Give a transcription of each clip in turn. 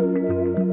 Música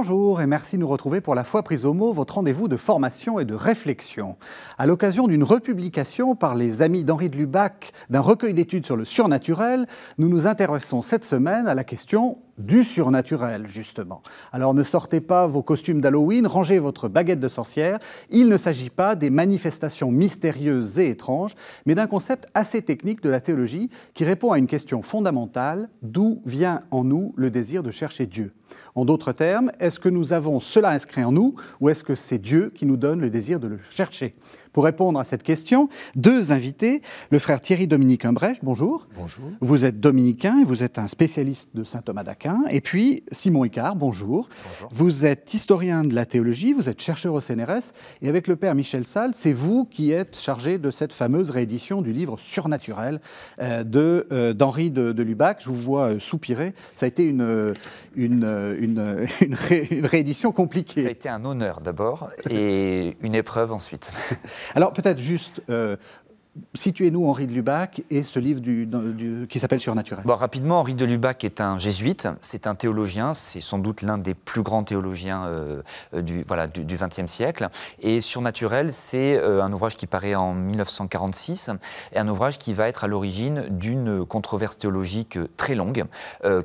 Bonjour et merci de nous retrouver pour la fois Prise au mot, votre rendez-vous de formation et de réflexion. À l'occasion d'une republication par les amis d'Henri de Lubac d'un recueil d'études sur le surnaturel, nous nous intéressons cette semaine à la question du surnaturel, justement. Alors ne sortez pas vos costumes d'Halloween, rangez votre baguette de sorcière. Il ne s'agit pas des manifestations mystérieuses et étranges, mais d'un concept assez technique de la théologie qui répond à une question fondamentale, d'où vient en nous le désir de chercher Dieu En d'autres termes, est-ce que nous avons cela inscrit en nous ou est-ce que c'est Dieu qui nous donne le désir de le chercher pour répondre à cette question, deux invités, le frère Thierry Dominique Umbrèche, bonjour. Bonjour. Vous êtes dominicain, et vous êtes un spécialiste de saint Thomas d'Aquin, et puis Simon Icard, bonjour. bonjour. Vous êtes historien de la théologie, vous êtes chercheur au CNRS, et avec le père Michel Salle, c'est vous qui êtes chargé de cette fameuse réédition du livre Surnaturel euh, euh, d'Henri de, de, Lubac. Je vous vois euh, soupirer, ça a été une, une, une réédition compliquée. Ça a été un honneur d'abord, et une épreuve ensuite. Alors peut-être juste euh, Situez-nous Henri de Lubac et ce livre qui s'appelle Surnaturel. Bon, rapidement, Henri de Lubac est un jésuite, c'est un théologien, c'est sans doute l'un des plus grands théologiens euh, du, voilà, du, XXe siècle. Et Surnaturel, c'est euh, un ouvrage qui paraît en 1946, et un ouvrage qui va être à l'origine d'une controverse théologique euh, très longue,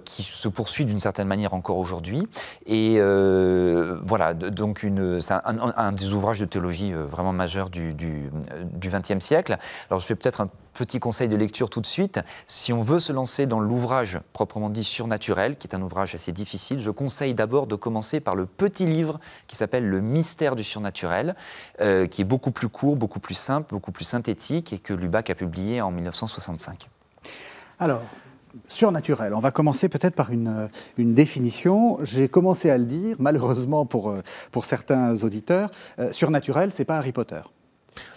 qui se poursuit d'une certaine manière encore aujourd'hui. Et voilà, donc c'est un, des ouvrages de théologie vraiment majeur du XXe siècle. Alors je fais peut-être un petit conseil de lecture tout de suite. Si on veut se lancer dans l'ouvrage proprement dit surnaturel, qui est un ouvrage assez difficile, je conseille d'abord de commencer par le petit livre qui s'appelle Le mystère du surnaturel, euh, qui est beaucoup plus court, beaucoup plus simple, beaucoup plus synthétique et que Lubac a publié en 1965. Alors, surnaturel. On va commencer peut-être par une, définition. J'ai commencé à le dire, malheureusement pour, euh, certains auditeurs, euh, surnaturel, c'est pas Harry Potter.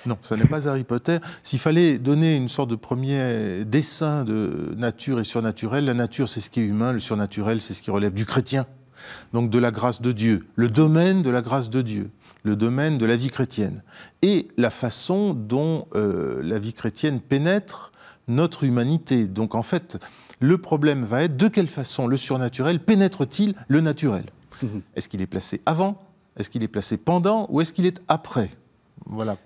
Non, ce n'est pas Harry Potter. S'il fallait donner une sorte de premier dessin de nature et surnaturel, la nature c'est ce qui est humain, le surnaturel c'est ce qui relève du chrétien, donc de la grâce de Dieu, le domaine de la grâce de Dieu, le domaine de la vie chrétienne, et la façon dont euh, la vie chrétienne pénètre notre humanité. Donc en fait, le problème va être de quelle façon le surnaturel pénètre-t-il le naturel mmh Est-ce qu'il est placé avant Est-ce qu'il est placé pendant Ou est-ce qu'il est après Voilà.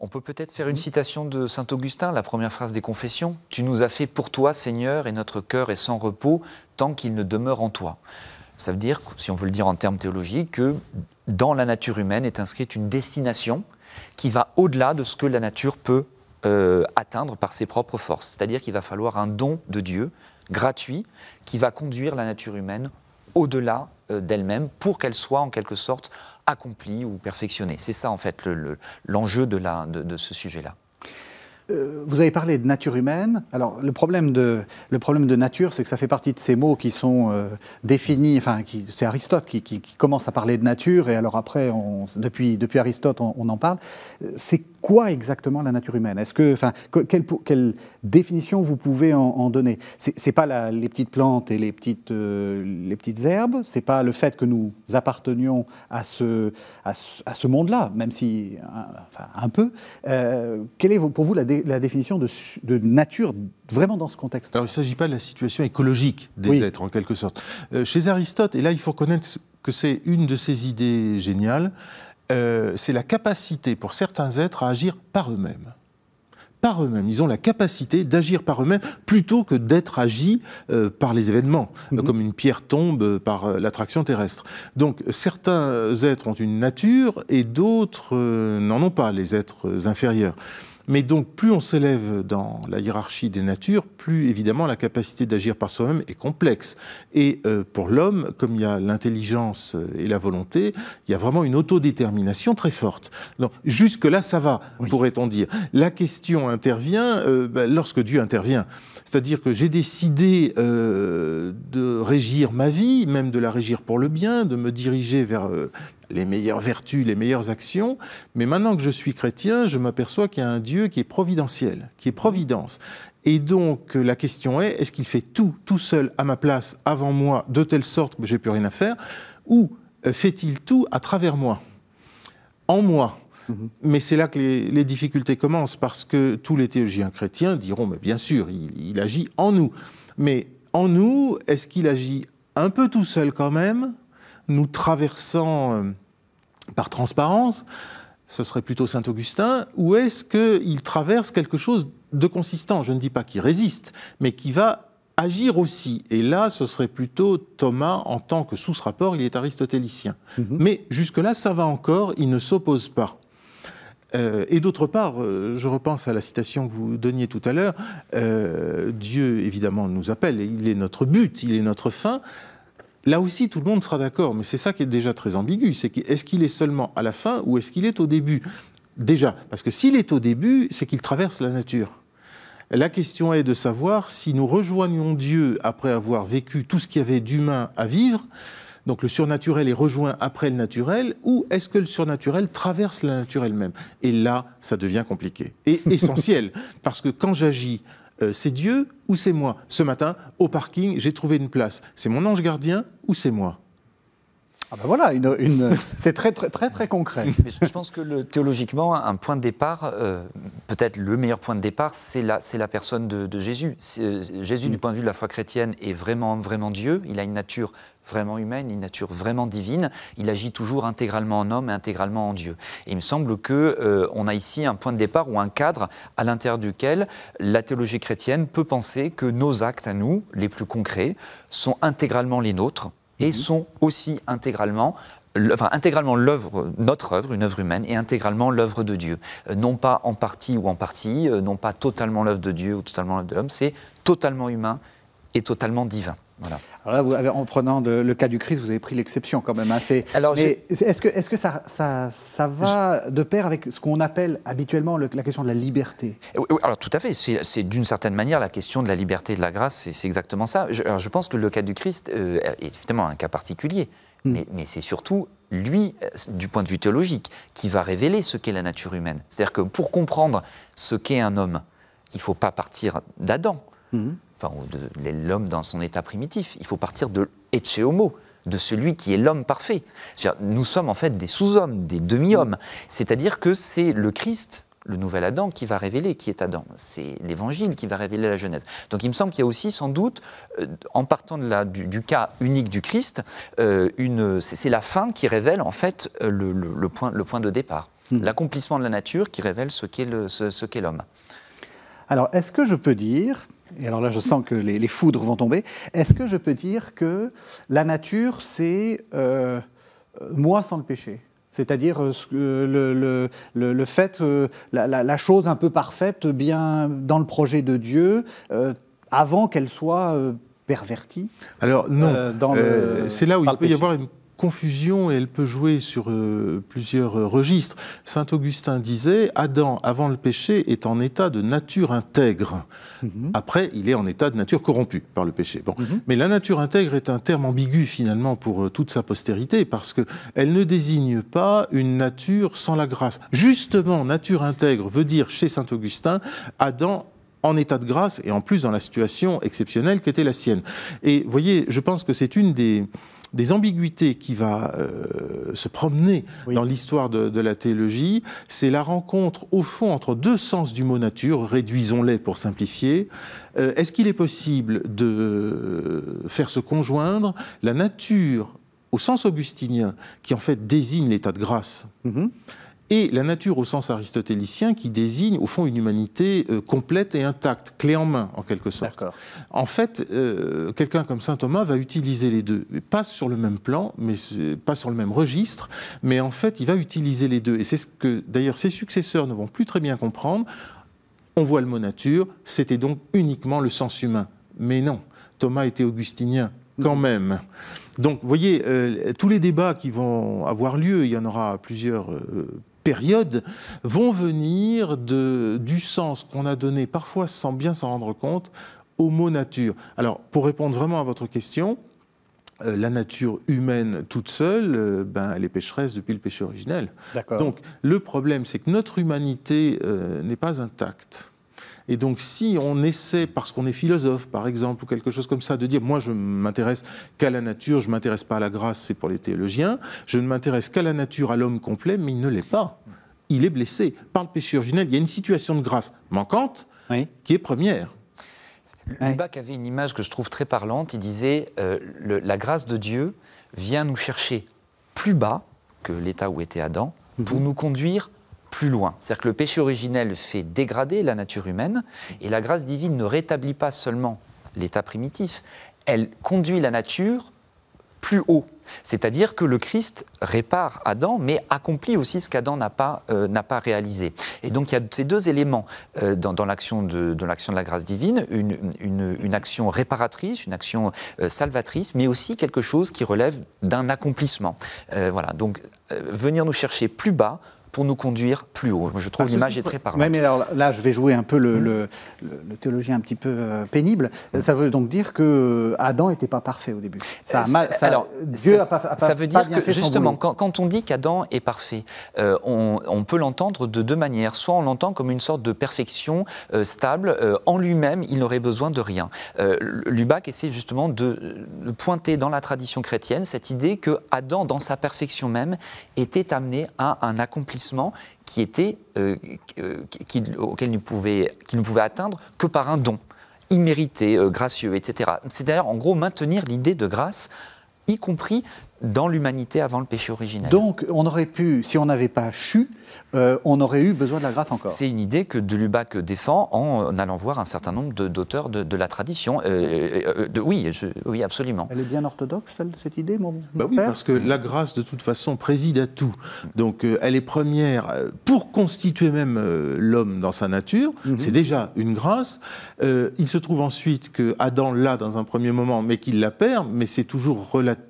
On peut peut-être faire une citation de Saint Augustin, la première phrase des Confessions. Tu nous as fait pour toi, Seigneur, et notre cœur est sans repos tant qu'il ne demeure en toi. Ça veut dire, si on veut le dire en termes théologiques, que dans la nature humaine est inscrite une destination qui va au-delà de ce que la nature peut euh, atteindre par ses propres forces. C'est-à-dire qu'il va falloir un don de Dieu gratuit qui va conduire la nature humaine au-delà euh, d'elle-même pour qu'elle soit en quelque sorte accomplie ou perfectionnée. C'est ça en fait l'enjeu de, de, ce sujet-là euh, vous avez parlé de nature humaine. Alors, le problème de, le problème de nature, c'est que ça fait partie de ces mots qui sont euh, définis. Enfin, c'est Aristote qui, commence à parler de nature, et alors après, depuis, depuis Aristote, on, on en parle. C'est quoi exactement la nature humaine Est-ce que, enfin, quelle, quelle, définition vous pouvez en, en donner C'est pas les petites plantes et les petites, herbes, euh, les petites herbes, c'est pas le fait que nous appartenions à ce, à monde-là, même si un, enfin, un peu. Euh, quelle est pour vous la, définition de, nature vraiment dans ce contexte Alors, il ne s'agit pas de la situation écologique des êtres, en quelque sorte. Euh, chez Aristote, et là, il faut reconnaître que c'est une de ses idées géniales, euh, c'est la capacité pour certains êtres à agir par eux-mêmes. Par eux-mêmes. Ils ont la capacité d'agir par eux-mêmes plutôt que d'être agis euh, par les événements, mhm. comme une pierre tombe euh, par l'attraction terrestre. Donc certains êtres ont une nature et d'autres n'en ont pas, les êtres inférieurs. Mais donc, plus on s'élève dans la hiérarchie des natures, plus évidemment la capacité d'agir par soi-même est complexe. Et euh, pour l'homme, comme il y a l'intelligence euh, et la volonté, il y a vraiment une autodétermination très forte. Donc, jusque-là, ça va, pourrait-on dire. La question intervient euh, ben, lorsque Dieu intervient. C'est-à-dire que j'ai décidé de régir ma vie, même de la régir pour le bien, de me diriger vers les meilleures vertus, les meilleures actions, mais maintenant que je suis chrétien, je m'aperçois qu'il y a un Dieu qui est providentiel, qui est providence. Et donc euh, la question est, est-ce qu'il fait tout, tout seul, à ma place, avant moi, de telle sorte que j'ai plus rien à faire, ou euh, fait-il tout à travers moi, en moi mhm. mais c'est là que les, difficultés commencent, parce que tous les théologiens chrétiens diront, mais bien sûr, il agit en nous. Mais en nous, est-ce qu'il agit un peu tout seul quand même, nous traversant euh, par transparence, ce serait plutôt Saint-Augustin, ou est-ce qu'il traverse quelque chose de consistant Je ne dis pas qu'il résiste, mais qui va agir aussi. Et là, ce serait plutôt Thomas, en tant que sous rapport, il est aristotélicien. Mhm. Mais jusque-là, ça va encore, il ne s'oppose pas. Euh, et d'autre part, euh, je repense à la citation que vous donniez tout à l'heure, Dieu évidemment nous appelle, il est notre but, il est notre fin, Là aussi, tout le monde sera d'accord, mais c'est ça qui est déjà très ambigu, c'est est-ce qu'il est seulement à la fin ou est-ce qu'il est au début Déjà, parce que s'il est au début, c'est qu'il traverse la nature. La question est de savoir si nous rejoignons Dieu après avoir vécu tout ce qu'il y avait d'humain à vivre, donc le surnaturel est rejoint après le naturel, ou est-ce que le surnaturel traverse la nature elle-même Et là, ça devient compliqué et essentiel, parce que quand j'agis euh, c'est Dieu ou c'est moi Ce matin, au parking, j'ai trouvé une place. C'est mon ange gardien ou c'est moi ah ben voilà, c'est très, très très très concret. je pense que théologiquement, un point de départ, euh, peut-être le meilleur point de départ, c'est la, personne de, Jésus. Euh, Jésus, du mm. point de vue de la foi chrétienne, est vraiment vraiment Dieu. Il a une nature vraiment humaine, une nature vraiment divine. Il agit toujours intégralement en homme et intégralement en Dieu. Et il me semble que euh, on a ici un point de départ ou un cadre à l'intérieur duquel la théologie chrétienne peut penser que nos actes à nous, les plus concrets, sont intégralement les nôtres et mhm. sont aussi intégralement enfin intégralement l'œuvre, notre œuvre, une œuvre humaine, et intégralement l'œuvre de Dieu. Euh, non pas en partie ou en partie, euh, non pas totalement l'œuvre de Dieu ou totalement l'œuvre de l'homme, c'est totalement humain et totalement divin. Alors là, vous avez, en prenant le cas du Christ, vous avez pris l'exception quand même. assez hein. Est, Alors, est-ce que, est-ce que ça, ça, ça va de pair avec ce qu'on appelle habituellement la question de la liberté Alors tout à fait. C'est, d'une certaine manière la question de la liberté et de la grâce. C'est, exactement ça. Je, alors, je pense que le cas du Christ euh, est évidemment un cas particulier, hmm. mais, c'est surtout lui, euh, du point de vue théologique, qui va révéler ce qu'est la nature humaine. C'est-à-dire que pour comprendre ce qu'est un homme, il ne faut pas partir d'Adam. Hmm enfin, l'homme dans son état primitif. Il faut partir de Ecce Homo, de celui qui est l'homme parfait. nous sommes en fait des sous-hommes, des demi-hommes. C'est-à-dire que c'est le Christ, le nouvel Adam, qui va révéler qui est Adam. C'est l'Évangile qui va révéler la Genèse. Donc il me semble qu'il y a aussi sans doute, euh, en partant du, cas unique du Christ, euh, c'est la fin qui révèle en fait euh, le, point, de départ. Hmm. L'accomplissement de la nature qui révèle ce qu'est l'homme. Alors, est-ce que je peux dire et alors là je sens que les, foudres vont tomber, est-ce que je peux dire que la nature, c'est euh, moi sans le péché c'est-à-dire euh, le, le, le, fait, euh, la, chose un peu parfaite, bien dans le projet de Dieu, avant qu'elle soit pervertie. Alors non, c'est là où il peut y avoir une confusion et elle peut jouer sur euh, plusieurs registres. Saint Augustin disait Adam, avant le péché, est en état de nature intègre. Mhm. Après, il est en état de nature corrompue par le péché. Bon. Mhm. Mais la nature intègre est un terme ambigu finalement pour euh, toute sa postérité parce qu'elle ne désigne pas une nature sans la grâce. Justement, nature intègre veut dire chez Saint Augustin Adam en état de grâce et en plus dans la situation exceptionnelle qu'était la sienne. Et vous voyez, je pense que c'est une des, des ambiguïtés qui va euh, se promener dans l'histoire de, la théologie. C'est la rencontre, au fond, entre deux sens du mot nature, réduisons-les pour simplifier. Euh, est-ce qu'il est possible de faire se conjoindre la nature, au sens augustinien, qui en fait désigne l'état de grâce mm-hmm et la nature au sens aristotélicien qui désigne au fond une humanité euh, complète et intacte, clé en main en quelque sorte. En fait, euh, quelqu'un comme saint Thomas va utiliser les deux, pas sur le même plan, mais pas sur le même registre, mais en fait il va utiliser les deux. Et c'est ce que d'ailleurs ses successeurs ne vont plus très bien comprendre. On voit le mot nature, c'était donc uniquement le sens humain. Mais non, Thomas était augustinien quand même. Donc, vous voyez, euh, tous les débats qui vont avoir lieu, il y en aura plusieurs périodes, vont venir de, du sens qu'on a donné parfois sans bien s'en rendre compte aux mot nature. Alors pour répondre vraiment à votre question, euh, la nature humaine toute seule, euh, ben, elle est pécheresse depuis le péché originel. Donc le problème, c'est que notre humanité euh, n'est pas intacte. Et donc, si on essaie, parce qu'on est philosophe, par exemple, ou quelque chose comme ça, de dire moi, je m'intéresse qu'à la nature, je m'intéresse pas à la grâce, c'est pour les théologiens, je ne m'intéresse qu'à la nature, à l'homme complet, mais il ne l'est pas. Il est blessé par le péché originel. Il y a une situation de grâce manquante qui est première. Lubac avait une image que je trouve très parlante. Il disait euh, la grâce de Dieu vient nous chercher plus bas que l'état où était Adam pour mhm. nous conduire plus loin. C'est-à-dire que le péché originel fait dégrader la nature humaine et la grâce divine ne rétablit pas seulement l'état primitif, elle conduit la nature plus haut. C'est-à-dire que le Christ répare Adam, mais accomplit aussi ce qu'Adam n'a pas, euh, réalisé. Et donc il y a ces deux éléments euh, dans, l'action de, la grâce divine, une, action réparatrice, une action euh, salvatrice, mais aussi quelque chose qui relève d'un accomplissement. voilà, donc venir nous chercher plus bas pour nous conduire plus haut. Je trouve l'image est très parlante. mais alors là, je vais jouer un peu le, mmh. théologien un petit peu euh, pénible. Mmh. Ça veut donc dire que euh, Adam n'était pas parfait au début. Ça, euh, a mal, ça alors, Dieu n'a pas, Ça veut dire que, justement, quand, on dit qu'Adam est parfait, on, peut l'entendre de deux manières. Soit on l'entend comme une sorte de perfection stable, en lui-même, il n'aurait besoin de rien. Lubac essaie justement de, de pointer dans la tradition chrétienne cette idée que Adam, dans sa perfection même, était amené à un accomplissement qui était, euh, euh, auquel nous qui pouvait atteindre que par un don immérité, euh, gracieux, etc. C'est d'ailleurs en gros maintenir l'idée de grâce, y compris dans l'humanité avant le péché originel. Donc, on aurait pu, si on n'avait pas chu, euh, on aurait eu besoin de la grâce encore. C'est une idée que de Lubac défend en allant voir un certain nombre d'auteurs de, la tradition. Euh, euh, oui, oui, absolument. Elle est bien orthodoxe, cette idée, mon, bah Oui, parce que la grâce, de toute façon, préside à tout. Donc, elle est première pour constituer même l'homme dans sa nature. Mhm. C'est déjà une grâce. il se trouve ensuite que Adam l'a dans un premier moment, mais qu'il la perd, mais c'est toujours relatif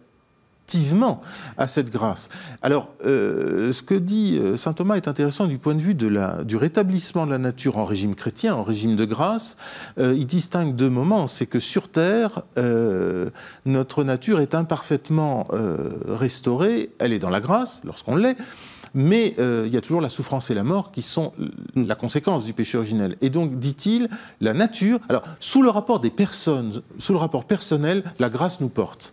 à cette grâce. Alors, euh, ce que dit euh, saint Thomas est intéressant du point de vue du rétablissement de la nature en régime chrétien, en régime de grâce. Euh, il distingue deux moments. C'est que sur Terre, notre nature est imparfaitement restaurée. Elle est dans la grâce, lorsqu'on l'est. Mais il y a toujours la souffrance et la mort qui sont la conséquence du péché originel. Et donc, dit-il, la nature, alors sous le rapport des personnes, sous le rapport personnel, la grâce nous porte.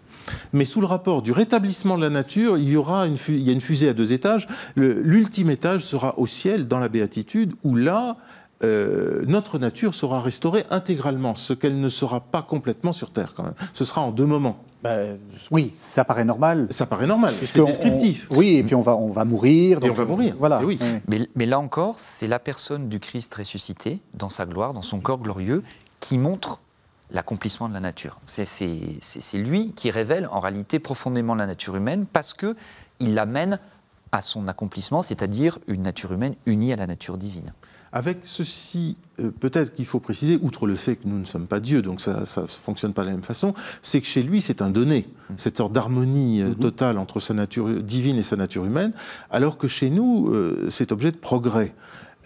Mais sous le rapport du rétablissement de la nature, il y aura une, a une fusée à deux étages. L'ultime étage sera au ciel, dans la béatitude, où là, euh, notre nature sera restaurée intégralement, ce qu'elle ne sera pas complètement sur Terre quand même. Ce sera en deux moments. Bah, oui, ça paraît normal. Ça paraît normal, c'est descriptif. oui, et puis on va, mourir. et on va mourir, voilà. Oui. mais, là encore, c'est la personne du Christ ressuscité, dans sa gloire, dans son corps glorieux, qui montre l'accomplissement de la nature. C'est lui qui révèle en réalité profondément la nature humaine parce qu'il il l'amène à son accomplissement, c'est-à-dire une nature humaine unie à la nature divine. Avec ceci, euh, peut-être qu'il faut préciser, outre le fait que nous ne sommes pas Dieu, donc ça ne fonctionne pas de la même façon, c'est que chez lui, c'est un donné, mhm. cette sorte d'harmonie euh, mhm. totale entre sa nature divine et sa nature humaine, alors que chez nous, euh, c'est objet de progrès.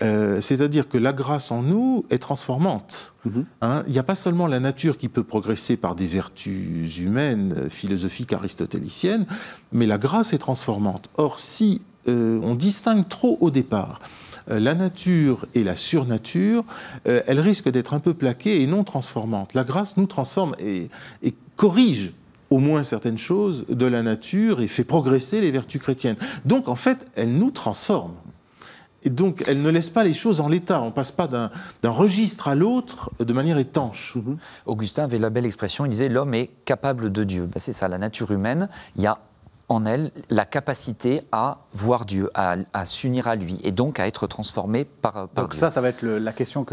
Euh, c'est-à-dire que la grâce en nous est transformante. Mhm. Hein, il n'y a pas seulement la nature qui peut progresser par des vertus humaines, philosophiques, aristotéliciennes, mais la grâce est transformante. Or, si euh, on distingue trop au départ euh, la nature et la surnature, elle risque d'être un peu plaquée et non transformante. La grâce nous transforme et corrige au moins certaines choses de la nature et fait progresser les vertus chrétiennes. Donc en fait, elle nous transforme. Et donc, elle ne laisse pas les choses en l'état. On passe pas d'un registre à l'autre de manière étanche. Mhm. Augustin avait la belle expression, il disait l'homme est capable de Dieu. Ben, c'est ça, la nature humaine. Il y a en elle la capacité à voir Dieu, à, s'unir à lui et donc à être transformé par, par donc Ça, ça va être la question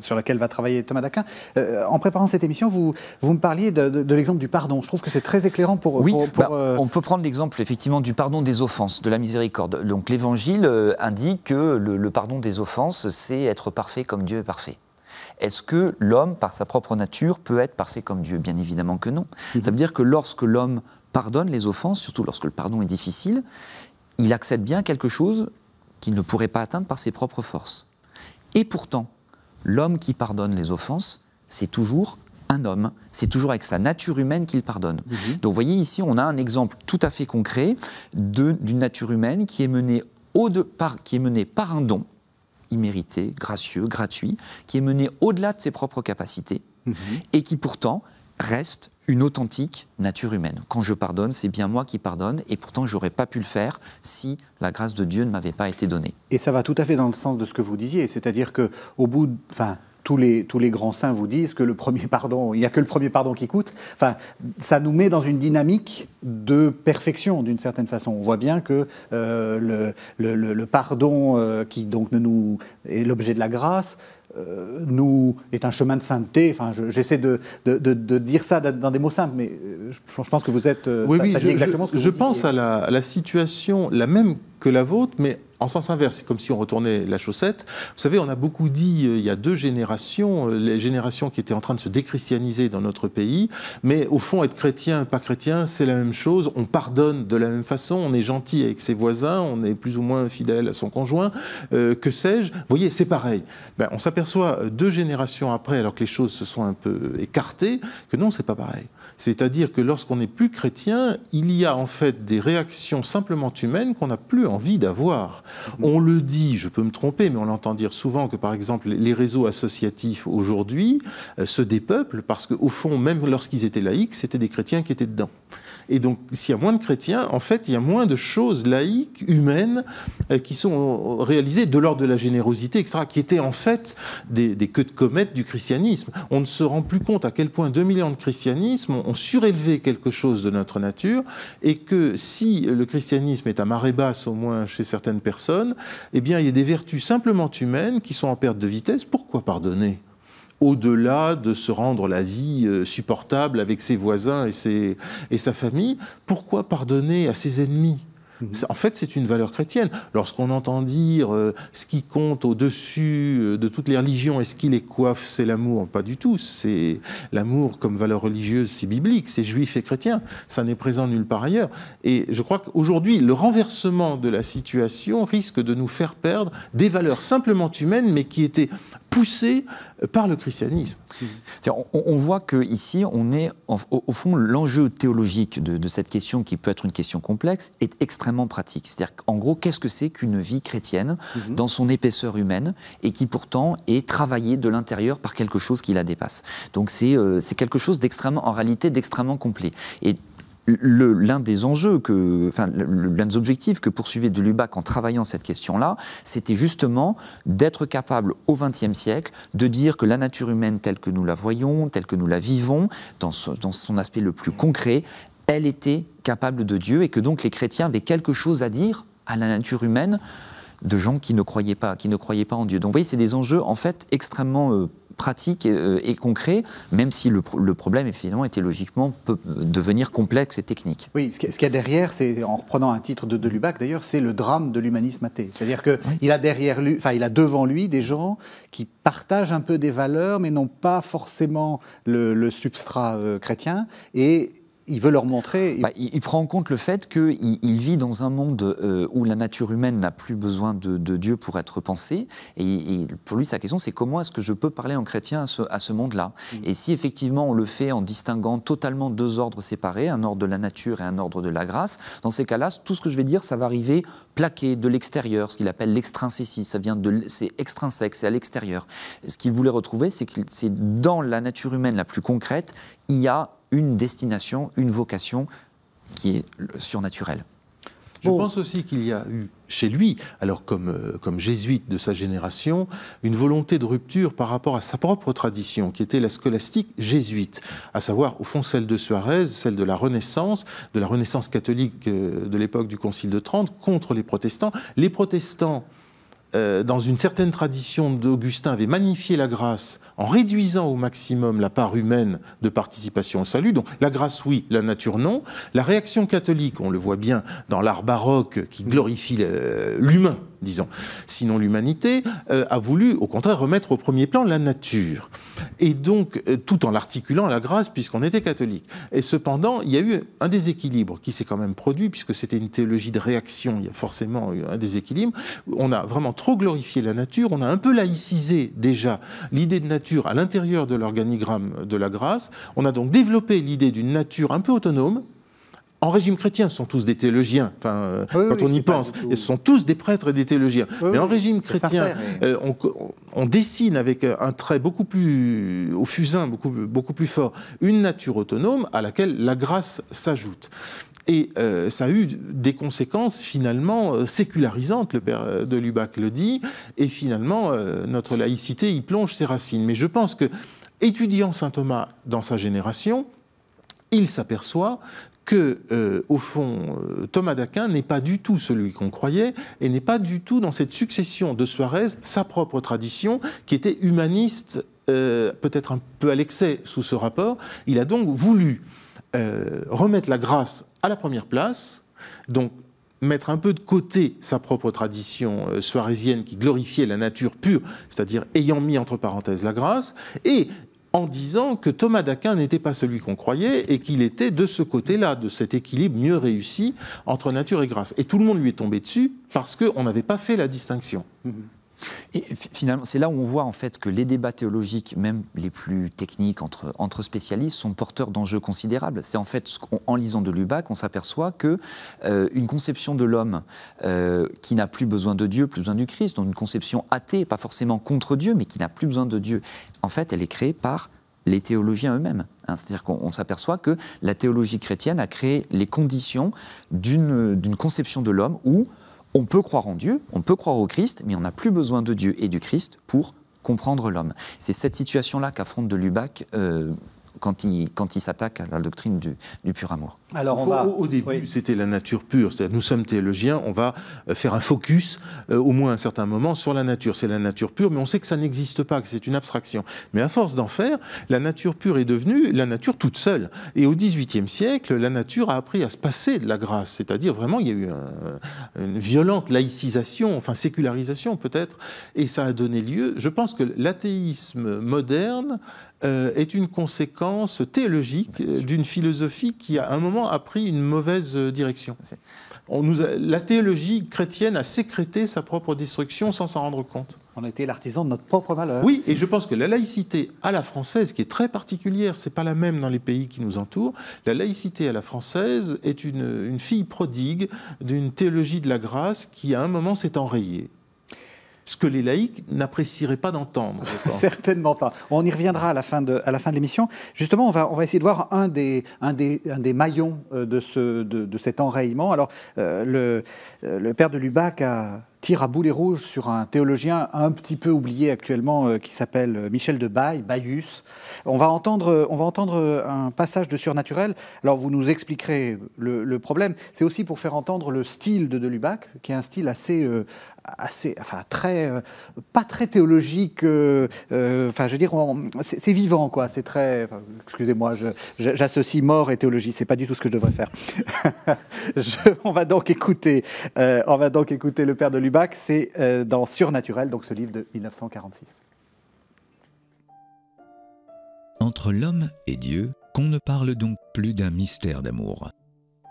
sur laquelle va travailler Thomas d'Aquin. Euh, en préparant cette émission, vous, vous me parliez de, l'exemple du pardon. Je trouve que c'est très éclairant pour... Oui, bah, euh, on peut prendre l'exemple effectivement du pardon des offenses, de la miséricorde. Donc l'Évangile euh, indique que le pardon des offenses, c'est être parfait comme Dieu est parfait. Est-ce que l'homme, par sa propre nature, peut être parfait comme Dieu Bien évidemment que non. Mhm. Ça veut dire que lorsque l'homme pardonne les offenses, surtout lorsque le pardon est difficile, il accède bien à quelque chose qu'il ne pourrait pas atteindre par ses propres forces. Et pourtant, l'homme qui pardonne les offenses, c'est toujours un homme. C'est toujours avec sa nature humaine qu'il pardonne. Mhm. Donc vous voyez ici, on a un exemple tout à fait concret d'une nature humaine qui est menée par un don, mérité, gracieux, gratuit, qui est mené au-delà de ses propres capacités mhm. et qui pourtant reste une authentique nature humaine. Quand je pardonne, c'est bien moi qui pardonne, et pourtant j'aurais pas pu le faire si la grâce de Dieu ne m'avait pas été donnée. Et ça va tout à fait dans le sens de ce que vous disiez, c'est-à-dire que au bout, de tous les, tous les grands saints vous disent que le premier pardon, il n'y a que le premier pardon qui coûte. Enfin, ça nous met dans une dynamique de perfection d'une certaine façon. On voit bien que euh, le, pardon euh, qui donc nous est l'objet de la grâce euh, nous est un chemin de sainteté. Enfin, j'essaie de, de, de, dire ça dans des mots simples, mais je, pense que vous êtes. Oui, oui, exactement ce que je vous pense À, la, à la situation, la même que la vôtre, mais en sens inverse, c'est comme si on retournait la chaussette. Vous savez, on a beaucoup dit euh, il y a deux générations, euh, les générations qui étaient en train de se déchristianiser dans notre pays, mais au fond, être chrétien, pas chrétien, c'est la même chose, on pardonne de la même façon, on est gentil avec ses voisins, on est plus ou moins fidèle à son conjoint, euh, que sais-je. Vous voyez, c'est pareil. Ben, on s'aperçoit deux générations après, alors que les choses se sont un peu écartées, que non, c'est pas pareil. C'est-à-dire que lorsqu'on n'est plus chrétien, il y a en fait des réactions simplement humaines qu'on n'a plus envie d'avoir. Mm. On le dit, je peux me tromper, mais on l'entend dire souvent que par exemple les réseaux associatifs aujourd'hui euh, se dépeuplent parce qu'au fond, même lorsqu'ils étaient laïcs, c'était des chrétiens qui étaient dedans. Et donc, s'il y a moins de chrétiens, en fait, il y a moins de choses laïques, humaines, euh, qui sont euh, réalisées de l'ordre de la générosité, etc., qui étaient en fait des, queues de comète du christianisme. On ne se rend plus compte à quel point 2 millions de christianisme ont surélevé quelque chose de notre nature, et que si le christianisme est à marée basse, au moins chez certaines personnes, eh bien, il y a des vertus simplement humaines qui sont en perte de vitesse. Pourquoi pardonner au-delà de se rendre la vie euh, supportable avec ses voisins et, ses, et sa famille, pourquoi pardonner à ses ennemis mhm. en fait, c'est une valeur chrétienne. Lorsqu'on entend dire euh, ce qui compte au-dessus euh, de toutes les religions et ce qui les coiffe, c'est l'amour, pas du tout. C'est l'amour comme valeur religieuse, c'est biblique, c'est juif et chrétien. Ça n'est présent nulle part ailleurs. Et je crois qu'aujourd'hui, le renversement de la situation risque de nous faire perdre des valeurs simplement humaines, mais qui étaient poussé euh, par le christianisme. On, on, voit qu'ici, on est, au, fond, l'enjeu théologique de, cette question, qui peut être une question complexe, est extrêmement pratique. C'est-à-dire qu'en gros, qu'est-ce que c'est qu'une vie chrétienne mhm. dans son épaisseur humaine et qui pourtant est travaillée de l'intérieur par quelque chose qui la dépasse Donc euh, c'est quelque chose d'extrêmement, en réalité, d'extrêmement complet. Et l'un des enjeux, enfin, l'un des objectifs que poursuivait de Lubac en travaillant cette question-là, c'était justement d'être capable au XXe siècle de dire que la nature humaine telle que nous la voyons, telle que nous la vivons, dans, son aspect le plus concret, elle était capable de Dieu et que donc les chrétiens avaient quelque chose à dire à la nature humaine de gens qui ne croyaient pas, qui ne croyaient pas en Dieu. Donc vous voyez, c'est des enjeux en fait extrêmement euh, pratique euh, et, concret, même si le, problème finalement était logiquement devenir complexe et technique. Oui, ce qu'il y a derrière, c'est en reprenant un titre de, de Lubac d'ailleurs, c'est le drame de l'humanisme athée. C'est-à-dire qu'il a derrière lui, enfin il a devant lui des gens qui partagent un peu des valeurs, mais n'ont pas forcément le, substrat euh, chrétien et il veut leur montrer. Bah, il, prend en compte le fait qu'il il vit dans un monde euh, où la nature humaine n'a plus besoin de, Dieu pour être pensée. Et, pour lui, sa question, c'est comment est-ce que je peux parler en chrétien à ce, monde-là mm. Et si effectivement on le fait en distinguant totalement deux ordres séparés, un ordre de la nature et un ordre de la grâce, dans ces cas-là, tout ce que je vais dire, ça va arriver plaqué de l'extérieur, ce qu'il appelle l'extrinsécie. Ça vient de, c'est extrinsèque, c'est à l'extérieur. Ce qu'il voulait retrouver, c'est que c'est dans la nature humaine la plus concrète, il y a une destination, une vocation qui est surnaturelle. Je pense aussi qu'il y a eu chez lui, alors comme, euh, comme jésuite de sa génération, une volonté de rupture par rapport à sa propre tradition, qui était la scolastique jésuite, à savoir au fond celle de Suarez, celle de la Renaissance, de la Renaissance catholique euh, de l'époque du Concile de Trente, contre les protestants. Les protestants euh, dans une certaine tradition d'Augustin, avait magnifié la grâce en réduisant au maximum la part humaine de participation au salut. Donc la grâce, oui, la nature, non. La réaction catholique, on le voit bien dans l'art baroque qui mm. glorifie l'humain disons, sinon l'humanité, euh, a voulu au contraire remettre au premier plan la nature. Et donc, euh, tout en l'articulant à la grâce, puisqu'on était catholique. Et cependant, il y a eu un déséquilibre qui s'est quand même produit, puisque c'était une théologie de réaction, il y a forcément eu un déséquilibre. On a vraiment trop glorifié la nature, on a un peu laïcisé déjà l'idée de nature à l'intérieur de l'organigramme de la grâce. On a donc développé l'idée d'une nature un peu autonome, en régime chrétien, ce sont tous des théologiens. Euh, quand on y pense, ce sont tous des prêtres et des théologiens. mais en régime chrétien, euh, on, dessine avec euh, un trait beaucoup plus au fusain, beaucoup, beaucoup plus fort, une nature autonome à laquelle la grâce s'ajoute. Et ça a eu des conséquences finalement sécularisantes, le père de Lubac le dit, et finalement notre laïcité y plonge ses racines. Mais je pense que, étudiant saint Thomas dans sa génération, il s'aperçoit que, euh, au fond, euh, Thomas d'Aquin n'est pas du tout celui qu'on croyait et n'est pas du tout dans cette succession de Suarez, sa propre tradition, qui était humaniste, euh, peut-être un peu à l'excès sous ce rapport. Il a donc voulu remettre la grâce à la première place, donc mettre un peu de côté sa propre tradition suarésienne qui glorifiait la nature pure, c'est-à-dire ayant mis entre parenthèses la grâce, et en disant que Thomas d'Aquin n'était pas celui qu'on croyait et qu'il était de ce côté-là, de cet équilibre mieux réussi entre nature et grâce. Et tout le monde lui est tombé dessus parce qu'on n'avait pas fait la distinction. Mm-hmm. Et finalement, c'est là où on voit en fait que les débats théologiques, même les plus techniques entre, spécialistes, sont porteurs d'enjeux considérables. C'est en fait, en lisant de Lubac, qu'on s'aperçoit que euh, une conception de l'homme euh, qui n'a plus besoin de Dieu, plus besoin du Christ, donc une conception athée, pas forcément contre Dieu, mais qui n'a plus besoin de Dieu, en fait, elle est créée par les théologiens eux-mêmes. Hein. C'est-à-dire qu'on s'aperçoit que la théologie chrétienne a créé les conditions d'une conception de l'homme où on peut croire en Dieu, on peut croire au Christ, mais on n'a plus besoin de Dieu et du Christ pour comprendre l'homme. C'est cette situation-là qu'affronte de Lubac euh, quand il, quand il s'attaque à la doctrine du, pur amour. Alors au, début, c'était la nature pure. Nous sommes théologiens, on va euh, faire un focus, euh, au moins à un certain moment, sur la nature. C'est la nature pure, mais on sait que ça n'existe pas, que c'est une abstraction. Mais à force d'en faire, la nature pure est devenue la nature toute seule. Et au XVIIIe siècle, la nature a appris à se passer de la grâce. C'est-à-dire, vraiment, il y a eu une violente laïcisation, enfin sécularisation peut-être, et ça a donné lieu. Je pense que l'athéisme moderne euh, est une conséquence théologique euh, d'une philosophie qui, à un moment, a pris une mauvaise euh, direction. la théologie chrétienne a sécrété sa propre destruction sans s'en rendre compte. On a été l'artisan de notre propre malheur. Oui, et je pense que la laïcité à la française, qui est très particulière, c'est pas la même dans les pays qui nous entourent. La laïcité à la française est une fille prodigue d'une théologie de la grâce qui, à un moment, s'est enrayée ce que les laïcs n'apprécieraient pas d'entendre. Certainement pas. On y reviendra à la fin de, à la fin de l'émission. Justement, on va, on va essayer de voir un des, un des, un des maillons euh, de, ce, de, de cet enrayement. Alors, euh, le, euh, le père de Lubac a tire à boulet rouge sur un théologien un petit peu oublié actuellement euh, qui s'appelle euh, Michel de Bay Bayus. On va entendre, euh, on va entendre un passage de surnaturel. Alors vous nous expliquerez le, problème. C'est aussi pour faire entendre le style de Delubac, qui est un style assez, assez, enfin très, pas très théologique. Enfin, je veux dire, c'est vivant, quoi. C'est très, excusez-moi, j'associe mort et théologie. C'est pas du tout ce que je devrais faire. on va donc écouter, on va donc écouter le père de Lubac c'est euh, dans Surnaturel, donc ce livre de 1946. Entre l'homme et Dieu, qu'on ne parle donc plus d'un mystère d'amour.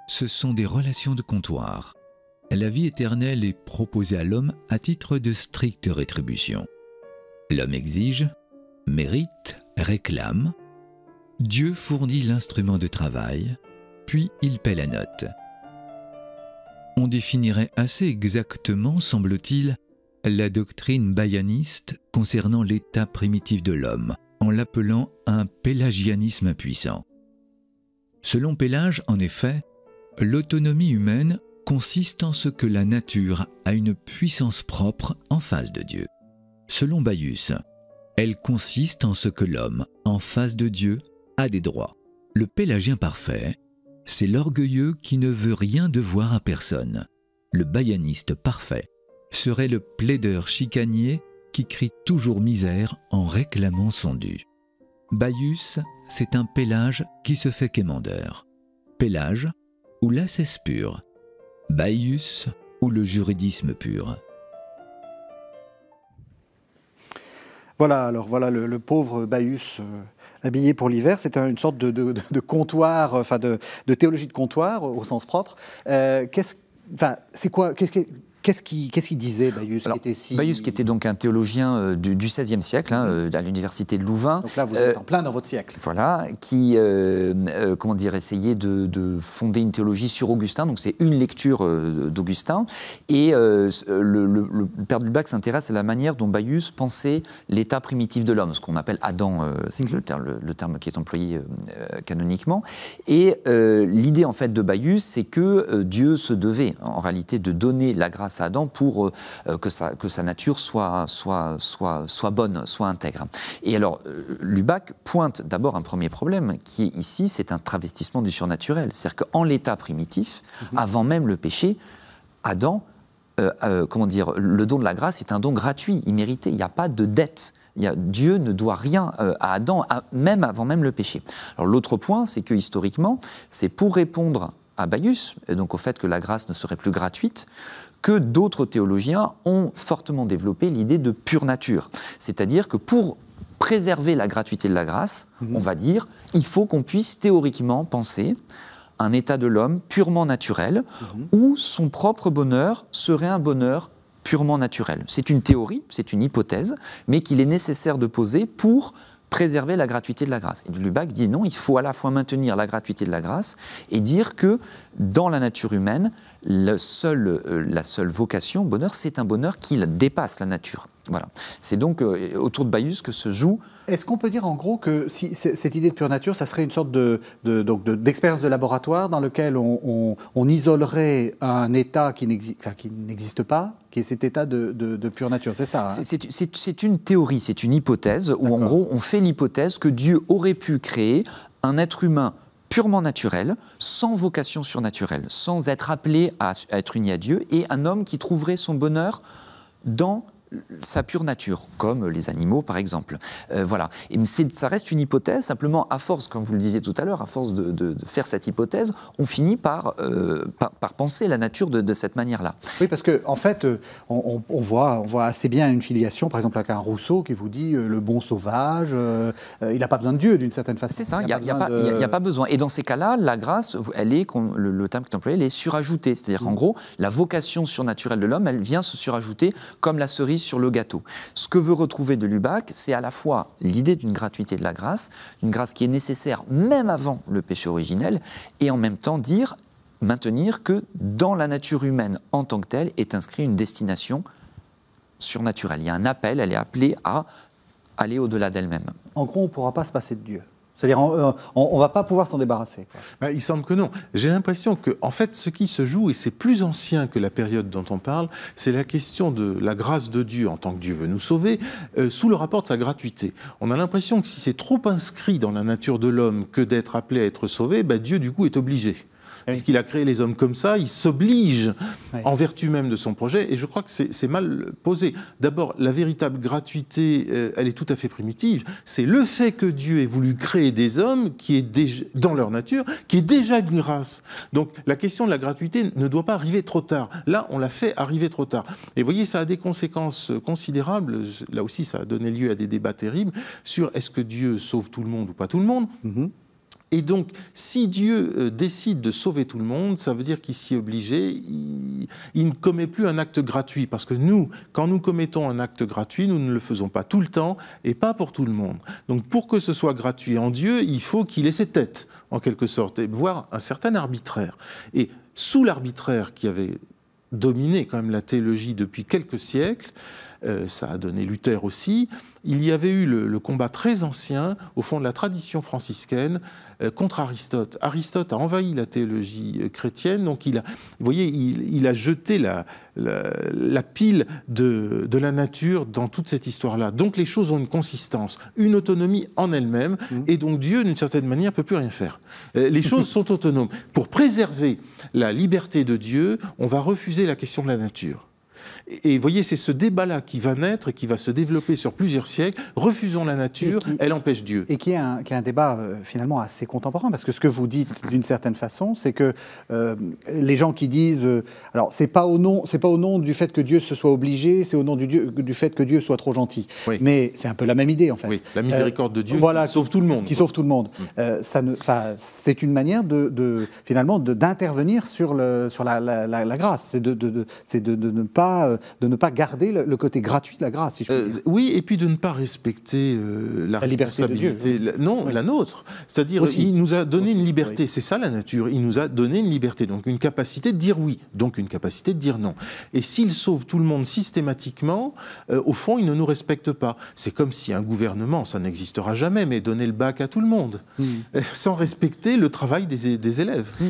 Ce sont des relations de comptoir. La vie éternelle est proposée à l'homme à titre de stricte rétribution. L'homme exige, mérite, réclame. Dieu fournit l'instrument de travail, puis il paie la note on définirait assez exactement, semble-t-il, la doctrine bayaniste concernant l'état primitif de l'homme, en l'appelant un pélagianisme impuissant. Selon Pélage, en effet, l'autonomie humaine consiste en ce que la nature a une puissance propre en face de Dieu. Selon Bayus, elle consiste en ce que l'homme, en face de Dieu, a des droits. Le pélagien parfait c'est l'orgueilleux qui ne veut rien devoir à personne. Le bayaniste parfait serait le plaideur chicanier qui crie toujours misère en réclamant son dû. Baius, c'est un pélage qui se fait quémandeur. Pélage ou l'assesse pure. Baius ou le juridisme pur. Voilà, alors voilà le, pauvre Baius. Euh, habillé pour l'hiver. C'est une sorte de, comptoir, enfin de, théologie de comptoir au sens propre. Euh, qu'est-ce, enfin, c'est quoi Qu'est-ce qu'il disait, Bayus qui, était qui était donc un théologien euh, du XVIe siècle, hein, euh, à l'université de Louvain. Donc là, vous êtes euh, en plein dans votre siècle. Voilà, qui, comment dire, essayait de, fonder une théologie sur Augustin. Donc c'est une lecture d'Augustin. Et le, père du père s'intéresse à la manière dont Bayus pensait l'état primitif de l'homme, ce qu'on appelle Adam, c'est le, le, terme, qui est employé canoniquement. Et l'idée, en fait, de Bayus c'est que Dieu se devait, en réalité, de donner la grâce à Adam pour euh, euh, que, sa, nature soit, soit, soit, soit bonne, soit intègre. Et alors, euh, Lubac pointe d'abord un premier problème qui est ici, c'est un travestissement du surnaturel. C'est-à-dire qu'en l'état primitif, mhm. avant même le péché, Adam, comment dire, le don de la grâce est un don gratuit, immérité. Il n'y a pas de dette. Il Dieu ne doit rien à Adam, même avant même le péché. Alors l'autre point, c'est que historiquement, c'est pour répondre à Baius, et donc au fait que la grâce ne serait plus gratuite, que d'autres théologiens ont fortement développé l'idée de pure nature. C'est-à-dire que pour préserver la gratuité de la grâce, mhm. on va dire, il faut qu'on puisse théoriquement penser un état de l'homme purement naturel, mhm. où son propre bonheur serait un bonheur purement naturel. C'est une théorie, c'est une hypothèse, mais qu'il est nécessaire de poser pour préserver la gratuité de la grâce. Et Lubac dit non, il faut à la fois maintenir la gratuité de la grâce et dire que dans la nature humaine, euh, la seule vocation, bonheur, c'est un bonheur qui dépasse la nature. Voilà. C'est donc euh, autour de Bayus que se joue. Est-ce qu'on peut dire en gros que si, cette idée de pure nature, ça serait une sorte de, de, donc d'expérience de, laboratoire dans lequel on, isolerait un état qui, n'existe pas, qui est cet état de, pure nature, c'est ça hein c'est, une théorie, c'est une hypothèse où en gros on fait l'hypothèse que Dieu aurait pu créer un être humain purement naturel, sans vocation surnaturelle, sans être appelé à être uni à Dieu, et un homme qui trouverait son bonheur dans sa pure nature, comme les animaux par exemple. Euh, voilà. Et ça reste une hypothèse, simplement à force, comme vous le disiez tout à l'heure, à force de, faire cette hypothèse, on finit par, euh, par, penser la nature de, cette manière-là. Oui, parce qu'en en fait, euh, on, voit, on voit assez bien une filiation, par exemple avec un Rousseau qui vous dit le bon sauvage, il n'a pas besoin de Dieu d'une certaine façon. C'est ça, il n'y a, pas besoin. Et dans ces cas-là, la grâce, elle est, le, terme que est employais, elle est surajoutée. C'est-à-dire qu'en mm. gros, la vocation surnaturelle de l'homme, elle vient se surajouter comme la cerise sur le gâteau. Ce que veut retrouver de Lubac, c'est à la fois l'idée d'une gratuité de la grâce, une grâce qui est nécessaire même avant le péché originel, et en même temps dire, maintenir que dans la nature humaine en tant que telle est inscrite une destination surnaturelle. Il y a un appel, elle est appelée à aller au-delà d'elle-même. En gros, on ne pourra pas se passer de Dieu. C'est-à-dire, on euh, ne va pas pouvoir s'en débarrasser. Bah, il semble que non. J'ai l'impression que, en fait, ce qui se joue, et c'est plus ancien que la période dont on parle, c'est la question de la grâce de Dieu en tant que Dieu veut nous sauver, euh, sous le rapport de sa gratuité. On a l'impression que si c'est trop inscrit dans la nature de l'homme que d'être appelé à être sauvé, bah, Dieu, du coup, est obligé puisqu'il a créé les hommes comme ça, il s'oblige en vertu même de son projet, et je crois que c'est mal posé. D'abord, la véritable gratuité, euh, elle est tout à fait primitive, c'est le fait que Dieu ait voulu créer des hommes qui est dans leur nature, qui est déjà une grâce. Donc la question de la gratuité ne doit pas arriver trop tard. Là, on l'a fait arriver trop tard. Et vous voyez, ça a des conséquences considérables, là aussi ça a donné lieu à des débats terribles, sur est-ce que Dieu sauve tout le monde ou pas tout le monde mm-hmm. Et donc, si Dieu euh, décide de sauver tout le monde, ça veut dire qu'il s'y est obligé, il, ne commet plus un acte gratuit. Parce que nous, quand nous commettons un acte gratuit, nous ne le faisons pas tout le temps et pas pour tout le monde. Donc, pour que ce soit gratuit en Dieu, il faut qu'il ait ses têtes, en quelque sorte, et voir un certain arbitraire. Et sous l'arbitraire qui avait dominé quand même la théologie depuis quelques siècles, euh, ça a donné Luther aussi. Il y avait eu le, combat très ancien, au fond de la tradition franciscaine, euh, contre Aristote. Aristote a envahi la théologie euh, chrétienne, donc il a, voyez, il, a jeté la, pile de, la nature dans toute cette histoire-là. Donc les choses ont une consistance, une autonomie en elles-mêmes, mmh. et donc Dieu, d'une certaine manière, ne peut plus rien faire. les choses sont autonomes. Pour préserver la liberté de Dieu, on va refuser la question de la nature. Et, vous voyez, c'est ce débat-là qui va naître et qui va se développer sur plusieurs siècles. Refusons la nature, elle empêche Dieu. Et qui est un, qui un débat euh, finalement assez contemporain, parce que ce que vous dites d'une certaine façon, c'est que euh, les gens qui disent, euh, alors c'est pas au nom, c'est pas au nom du fait que Dieu se soit obligé, c'est au nom du, Dieu, du fait que Dieu soit trop gentil. Mais c'est un peu la même idée en fait. la miséricorde de Dieu voilà, qui sauve tout le monde. Qui sauve tout le monde. Mm. ça ne, c'est une manière de, de finalement d'intervenir sur le, sur la, la, grâce, c'est de, de, de, de ne pas euh, de ne pas garder le, côté gratuit de la grâce, si je puis euh, dire. oui, et puis de ne pas respecter euh, la, la liberté de Dieu. non, la nôtre. C'est-à-dire, il nous a donné une liberté, c'est ça la nature. Il nous a donné une liberté, donc une capacité de dire oui, donc une capacité de dire non. Et s'il sauve tout le monde systématiquement, au fond, il ne nous respecte pas. C'est comme si un gouvernement, ça n'existera jamais, mais donner le bac à tout le monde, hmm. sans respecter le travail des, élèves. Hmm.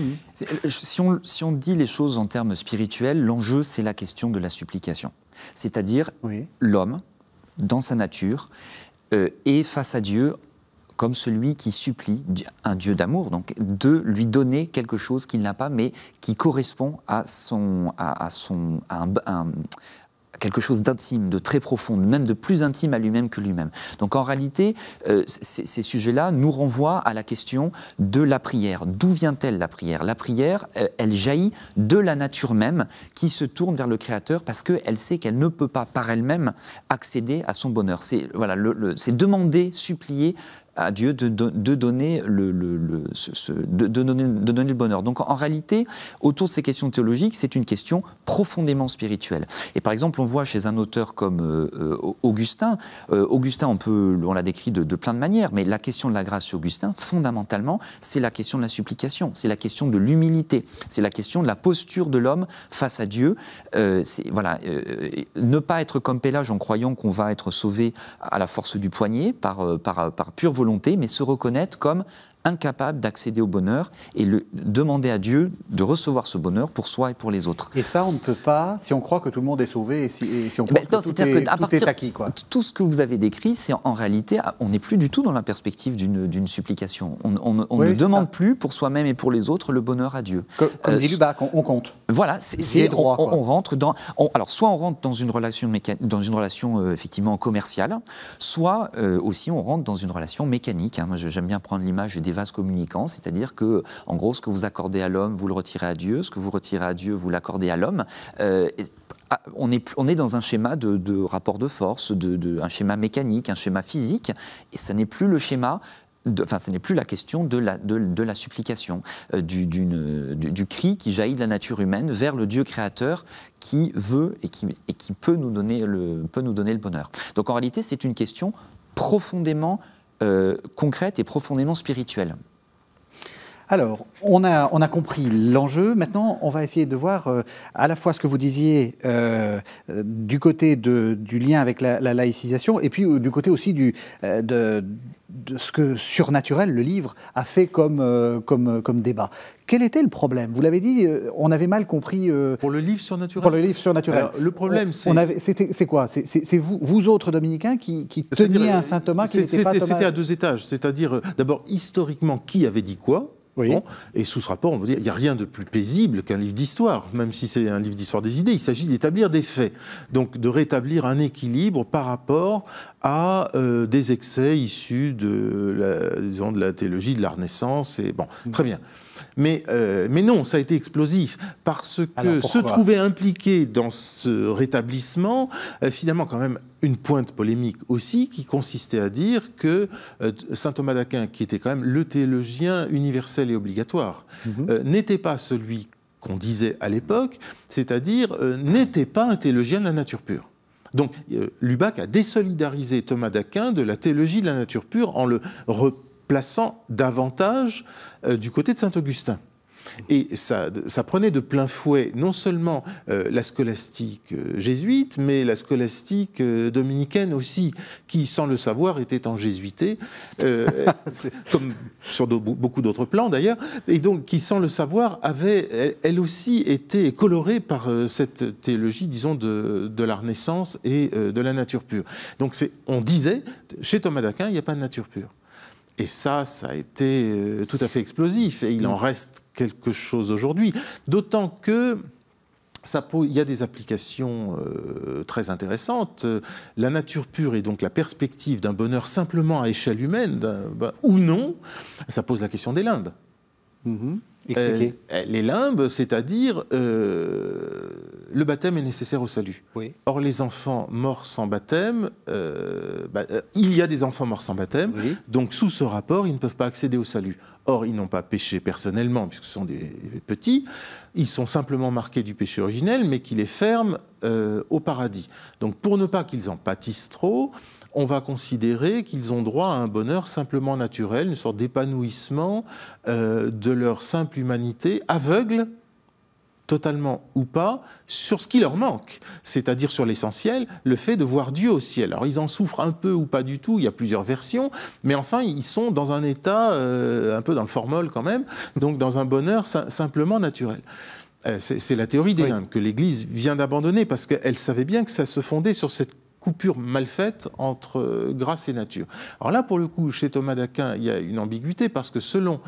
Si on, dit les choses en termes spirituels, l'enjeu, c'est la question de la supplication. C'est-à-dire, l'homme, dans sa nature, euh, est face à Dieu comme celui qui supplie un Dieu d'amour, donc de lui donner quelque chose qu'il n'a pas, mais qui correspond à, son, à, son, quelque chose d'intime, de très profond, même de plus intime à lui-même que lui-même. Donc en réalité, euh, ces, sujets-là nous renvoient à la question de la prière. D'où vient-elle la prière La prière, euh, elle jaillit de la nature même qui se tourne vers le Créateur parce qu'elle sait qu'elle ne peut pas par elle-même accéder à son bonheur. C'est voilà, demander, supplier, à Dieu de, donner le, de, donner, de donner le bonheur. Donc en réalité, autour de ces questions théologiques, c'est une question profondément spirituelle. Et par exemple, on voit chez un auteur comme euh, euh, Augustin, euh, Augustin, on peut, on l'a décrit de, plein de manières, mais la question de la grâce chez Augustin, fondamentalement, c'est la question de la supplication, c'est la question de l'humilité, c'est la question de la posture de l'homme face à Dieu. voilà, ne pas être comme Pélage en croyant qu'on va être sauvé à la force du poignet par, par, par pure volonté volonté, mais se reconnaître comme incapable d'accéder au bonheur et le, demander à Dieu de recevoir ce bonheur pour soi et pour les autres. Et ça, on ne peut pas si on croit que tout le monde est sauvé et si, on eh pense ben, que, tout est, que partir, acquis. Tout ce que vous avez décrit, c'est en réalité, ah, on n'est plus du tout dans la perspective d'une supplication. On, ne demande plus pour soi-même et pour les autres le bonheur à Dieu. comme dit euh, on, compte. Voilà, c'est on, on, rentre dans. alors, soit on rentre dans une relation, dans une relation euh, effectivement commerciale, soit euh, aussi on rentre dans une relation mécanique. Hein. Moi, j'aime bien prendre l'image des vases communicants, c'est-à-dire que, en gros, ce que vous accordez à l'homme, vous le retirez à Dieu, ce que vous retirez à Dieu, vous l'accordez à l'homme. Euh, ah, on est, on est dans un schéma de, de rapport de force, de, un schéma mécanique, un schéma physique, et ce n'est plus le schéma de, enfin, ce n'est plus la question de la, de, de la supplication, euh, du, du, cri qui jaillit de la nature humaine vers le Dieu créateur qui veut et qui, et qui peut, nous donner le, peut nous donner le bonheur. Donc en réalité, c'est une question profondément euh, concrète et profondément spirituelle. Alors, on a, compris l'enjeu. Maintenant, on va essayer de voir euh, à la fois ce que vous disiez euh, euh, du côté du lien avec la, laïcisation et puis du côté aussi du, de, ce que surnaturel le livre a fait comme, comme, débat. Quel était le problème Vous l'avez dit, on avait mal compris. pour le livre surnaturel Pour le livre surnaturel. le problème, c'est. C'est quoi C'est vous, vous autres dominicains qui, teniez un Saint Thomas qui n'était pas C'était à deux étages. C'est-à-dire, d'abord, historiquement, qui avait dit quoi et sous ce rapport, on peut dire il n'y a rien de plus paisible qu'un livre d'histoire, même si c'est un livre d'histoire des idées. Il s'agit d'établir des faits, donc de rétablir un équilibre par rapport à euh, des excès issus de la, de la théologie de la Renaissance. Et bon, très bien. Euh, mais, non, ça a été explosif, parce que se trouver impliqué dans ce rétablissement, euh, finalement quand même une pointe polémique aussi, qui consistait à dire que euh, saint Thomas d'Aquin, qui était quand même le théologien universel et obligatoire, mhm. n'était pas celui qu'on disait à l'époque, c'est-à-dire n'était pas un théologien de la nature pure. Donc Lubac a désolidarisé Thomas d'Aquin de la théologie de la nature pure en le plaçant davantage euh, du côté de Saint-Augustin. Et ça, prenait de plein fouet non seulement euh, la scolastique euh, jésuite, mais la scolastique dominicaine aussi, qui, sans le savoir, était en jésuité, comme sur beaucoup d'autres plans d'ailleurs, et donc qui, sans le savoir, avait elle, aussi été colorée par cette théologie, disons, de, de la Renaissance et de la nature pure. Donc on disait, chez Thomas d'Aquin, il n'y a pas de nature pure. Et ça, ça a été euh, tout à fait explosif. Et il en mm. reste quelque chose aujourd'hui. D'autant que il y a des applications euh, très intéressantes. La nature pure et donc la perspective d'un bonheur simplement à échelle humaine, bah, ou non, ça pose la question des limbes. Mm-hmm. Euh, euh, les limbes, c'est-à-dire euh, le baptême est nécessaire au salut. Or, les enfants morts sans baptême, bah, il y a des enfants morts sans baptême, donc sous ce rapport, ils ne peuvent pas accéder au salut. Or, ils n'ont pas péché personnellement, puisque ce sont des petits, ils sont simplement marqués du péché originel, mais qui les ferme au paradis. Donc, pour ne pas qu'ils en pâtissent trop, on va considérer qu'ils ont droit à un bonheur simplement naturel, une sorte d'épanouissement euh, de leur simple humanité, aveugle totalement ou pas, sur ce qui leur manque, c'est-à-dire sur l'essentiel, le fait de voir Dieu au ciel. Alors ils en souffrent un peu ou pas du tout, il y a plusieurs versions, mais enfin ils sont dans un état, euh, un peu dans le formol quand même, donc dans un bonheur simplement naturel. Euh, c'est la théorie des que l'Église vient d'abandonner parce qu'elle savait bien que ça se fondait sur cette coupure mal faite entre euh, grâce et nature. Alors là, pour le coup, chez Thomas d'Aquin, il y a une ambiguïté parce que selon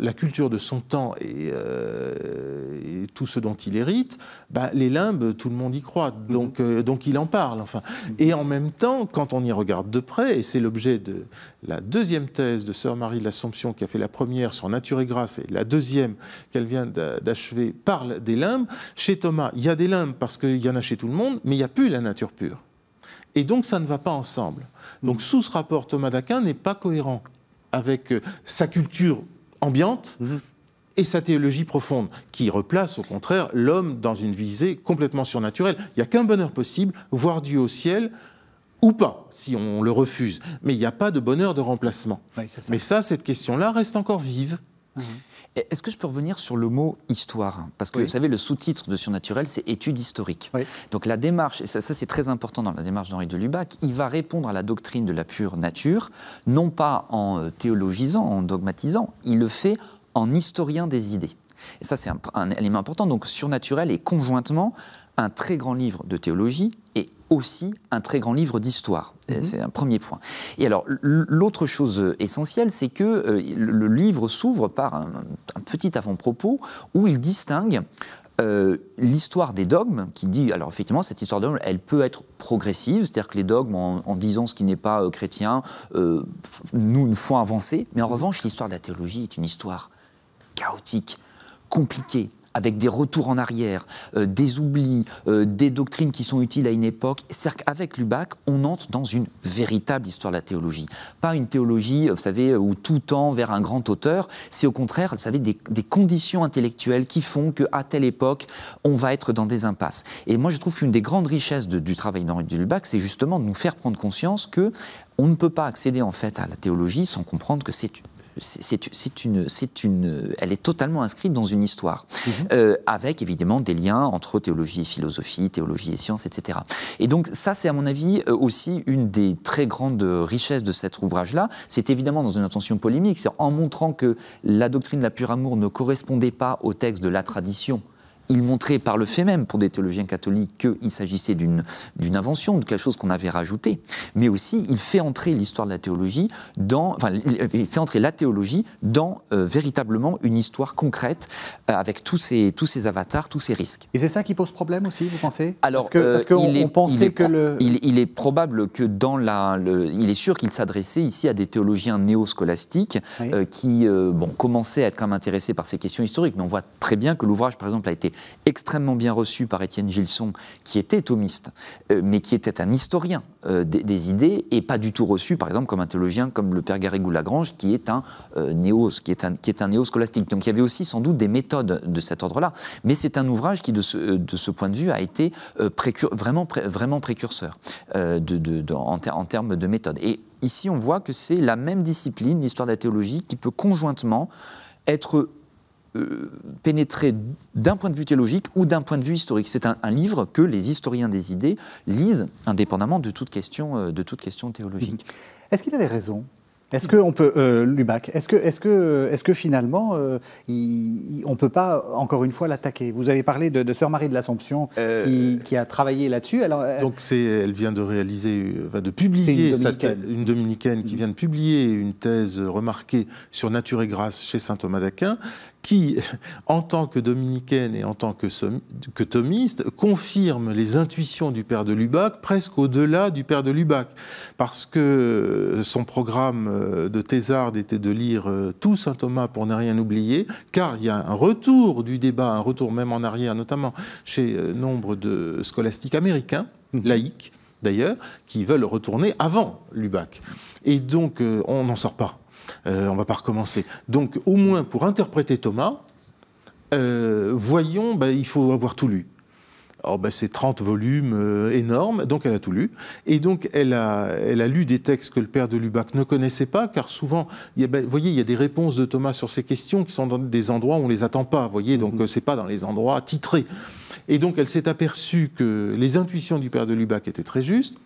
la culture de son temps et, euh, tout ce dont il hérite, bah, les limbes, tout le monde y croit, mhm. donc, euh, donc il en parle. Enfin. Mhm. Et en même temps, quand on y regarde de près, et c'est l'objet de la deuxième thèse de Sœur Marie de l'Assomption qui a fait la première sur nature et grâce, et la deuxième qu'elle vient d'achever parle des limbes, chez Thomas, il y a des limbes parce qu'il y en a chez tout le monde, mais il n'y a plus la nature pure. Et donc ça ne va pas ensemble. Donc sous ce rapport, Thomas d'Aquin n'est pas cohérent avec euh, sa culture ambiante mm-hmm. et sa théologie profonde, qui replace au contraire l'homme dans une visée complètement surnaturelle. Il n'y a qu'un bonheur possible, voir Dieu au ciel ou pas, si on le refuse. Mais il n'y a pas de bonheur de remplacement. Mais ça, cette question-là reste encore vive. Mhm. Est-ce que je peux revenir sur le mot histoire Parce que vous savez, le sous-titre de Surnaturel, c'est étude historique. Donc la démarche, et ça, c'est très important dans la démarche d'Henri de Lubac, il va répondre à la doctrine de la pure nature, non pas en euh, théologisant, en dogmatisant, il le fait en historien des idées. Et ça, c'est un, élément important. Donc, surnaturel est conjointement un très grand livre de théologie et aussi un très grand livre d'histoire. Mhm. C'est un premier point. Et alors, l'autre chose euh, essentielle, c'est que euh, le livre s'ouvre par un, petit avant-propos où il distingue euh, l'histoire des dogmes, qui dit, alors effectivement, cette histoire dogme, elle peut être progressive, c'est-à-dire que les dogmes, en, disant ce qui n'est pas chrétien, nous, nous font avancer, mais en revanche, l'histoire de la théologie est une histoire chaotique, compliquée, avec des retours en arrière, euh, des oublis, euh, des doctrines qui sont utiles à une époque. C'est-à-dire qu'avec Lubac, on entre dans une véritable histoire de la théologie. Pas une théologie, euh, vous savez, où tout tend vers un grand auteur. C'est au contraire, vous savez, des, conditions intellectuelles qui font qu'à telle époque, on va être dans des impasses. Et moi, je trouve qu'une des grandes richesses du travail de Lubac, c'est justement de nous faire prendre conscience que on ne peut pas accéder en fait à la théologie sans comprendre que c'est une c'est une, elle est totalement inscrite dans une histoire, mhm. euh, avec évidemment des liens entre théologie et philosophie, théologie et sciences, etc. Et donc ça, c'est à mon avis euh, aussi une des très grandes richesses de cet ouvrage-là. C'est évidemment dans une intention polémique, c'est en montrant que la doctrine de la pure amour ne correspondait pas au texte de la tradition il montrait par le fait même, pour des théologiens catholiques, qu'il s'agissait d'une invention, de quelque chose qu'on avait rajouté, mais aussi il fait entrer l'histoire de la théologie dans, enfin, il fait entrer la théologie dans euh, véritablement une histoire concrète euh, avec tous ces, tous ces avatars, tous ces risques. Et c'est ça qui pose problème aussi, vous pensez parce qu'on euh, pensait que Il, est probable que dans la... il est sûr qu'il s'adressait ici à des théologiens néo-scolastiques qui, bon, commençaient à être quand même intéressés par ces questions historiques, mais on voit très bien que l'ouvrage, par exemple, a été extrêmement bien reçu par Étienne Gilson, qui était thomiste, euh, mais qui était un historien euh, des, idées, et pas du tout reçu, par exemple, comme un théologien comme le père Garrigou-Lagrange, qui est un euh, néo, qui qui néo Donc il y avait aussi sans doute des méthodes de cet ordre-là, mais c'est un ouvrage qui, de ce, point de vue, a été vraiment, vraiment précurseur en, en termes de méthode. Et ici, on voit que c'est la même discipline, l'histoire de la théologie, qui peut conjointement être euh, pénétrer d'un point de vue théologique ou d'un point de vue historique. C'est un, livre que les historiens des idées lisent indépendamment de toute question, euh, de toute question théologique. Est-ce qu'il avait raison est-ce que on peut, euh, Lubac, est-ce que, est que, est que finalement, on peut pas, encore une fois, l'attaquer Vous avez parlé de, Sœur Marie de l'Assomption qui, a travaillé là-dessus. donc elle vient de réaliser, de publier, une dominicaine, qui mm. vient de publier une thèse remarquée sur nature et grâce chez saint Thomas d'Aquin qui, en tant que dominicaine et en tant que, thomiste, confirme les intuitions du père de Lubac, presque au-delà du père de Lubac. Parce que son programme euh, de thésarde était de lire euh, tout saint Thomas pour ne rien oublier, car il y a un retour du débat, un retour même en arrière, notamment chez euh, nombre de scolastiques américains, mhm. laïcs d'ailleurs, qui veulent retourner avant Lubac. Et donc, on n'en sort pas. Euh, on ne va pas recommencer. Donc, au moins pour interpréter Thomas, euh, voyons, bah, il faut avoir tout lu. Alors, bah, c'est 30 volumes euh, énormes, donc elle a tout lu. Et donc elle a, lu des textes que le père de Lubac ne connaissait pas, car souvent, bah, vous voyez, il y a des réponses de Thomas sur ces questions qui sont dans des endroits où on ne les attend pas, vous voyez, donc mhm. ce n'est pas dans les endroits titrés. Et donc elle s'est aperçue que les intuitions du père de Lubac étaient très justes,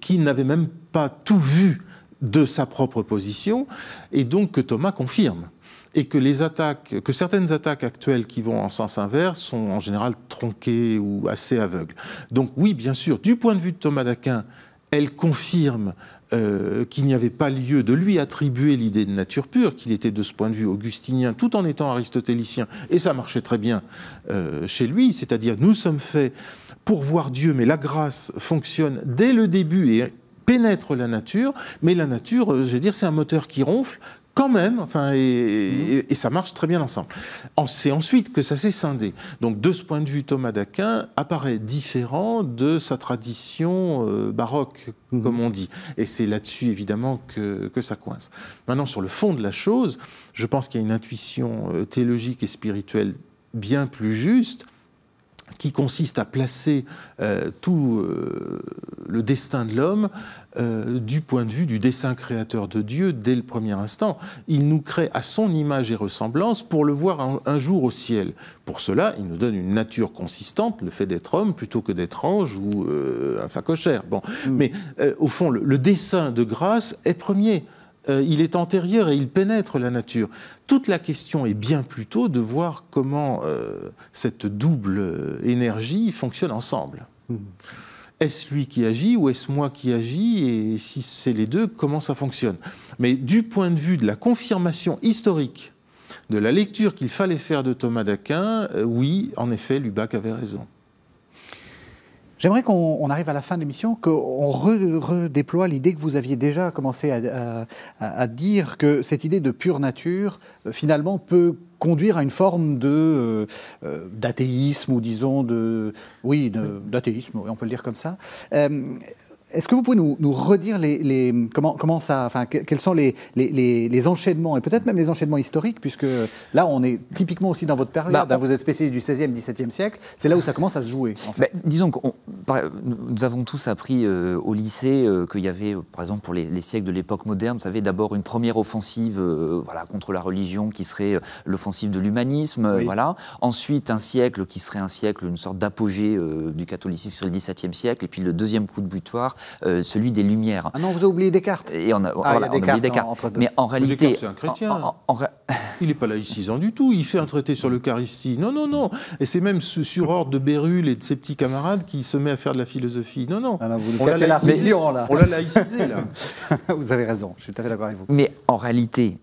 qu'il n'avait même pas tout vu de sa propre position, et donc que Thomas confirme. Et que les attaques, que certaines attaques actuelles qui vont en sens inverse sont en général tronquées ou assez aveugles. Donc oui, bien sûr, du point de vue de Thomas d'Aquin, elle confirme euh, qu'il n'y avait pas lieu de lui attribuer l'idée de nature pure, qu'il était de ce point de vue augustinien, tout en étant aristotélicien, et ça marchait très bien euh, chez lui, c'est-à-dire nous sommes faits pour voir Dieu, mais la grâce fonctionne dès le début et pénètre la nature, mais la nature, euh, je vais dire, c'est un moteur qui ronfle quand même, enfin, et, ça marche très bien ensemble. c'est ensuite que ça s'est scindé. Donc, de ce point de vue, Thomas d'Aquin apparaît différent de sa tradition euh, baroque, mhm. comme on dit. Et c'est là-dessus, évidemment, que, que, ça coince. Maintenant, sur le fond de la chose, je pense qu'il y a une intuition euh, théologique et spirituelle bien plus juste qui consiste à placer euh, tout euh, le destin de l'homme euh, du point de vue du dessein créateur de Dieu dès le premier instant. Il nous crée à son image et ressemblance pour le voir un, jour au ciel. Pour cela, il nous donne une nature consistante, le fait d'être homme plutôt que d'être ange ou un facochère. Bon. Mm. Mais au fond, le, le dessein de grâce est premier. Euh, il est antérieur et il pénètre la nature. Toute la question est bien plutôt de voir comment euh, cette double euh, énergie fonctionne ensemble. Hmm. Est-ce lui qui agit ou est-ce moi qui agis Et si c'est les deux, comment ça fonctionne Mais du point de vue de la confirmation historique de la lecture qu'il fallait faire de Thomas d'Aquin, oui, en effet, Lubac avait raison. J'aimerais qu'on arrive à la fin de l'émission, qu'on redéploie l'idée que vous aviez déjà commencé à, dire que cette idée de pure nature, euh, finalement, peut conduire à une forme de euh, euh, d'athéisme ou disons de oui d'athéisme on peut le dire comme ça est-ce que vous pouvez nous, nous redire les, comment, comment ça, enfin, quels sont les, les, enchaînements, et peut-être même les enchaînements historiques, puisque là, on est typiquement aussi dans votre période, bah, hein, vous êtes spécialiste du 16e, 17e siècle, c'est là où ça commence à se jouer. En fait. Bah, disons que nous avons tous appris euh, au lycée euh, qu'il y avait, euh, par exemple, pour les, siècles de l'époque moderne, vous savez, d'abord une première offensive voilà, contre la religion qui serait l'offensive de l'humanisme, voilà. ensuite un siècle qui serait un siècle, une sorte d'apogée du catholicisme sur le 17e siècle, et puis le deuxième coup de butoir euh, celui des Lumières. Ah non, vous avez oublié Descartes. Et on a, ah, Descartes, oublié Descartes. mais en réalité. c'est un chrétien. il n'est pas laïcisant du tout. Il fait un traité sur l'Eucharistie. Non, non, non. Et c'est même sur ordre de Bérulle et de ses petits camarades qui se met à faire de la philosophie. Non, non. Ah on l'a laïcisé, là. On l'a laïcisé, là. vous avez raison. Je suis tout à fait d'accord avec vous. Mais en réalité,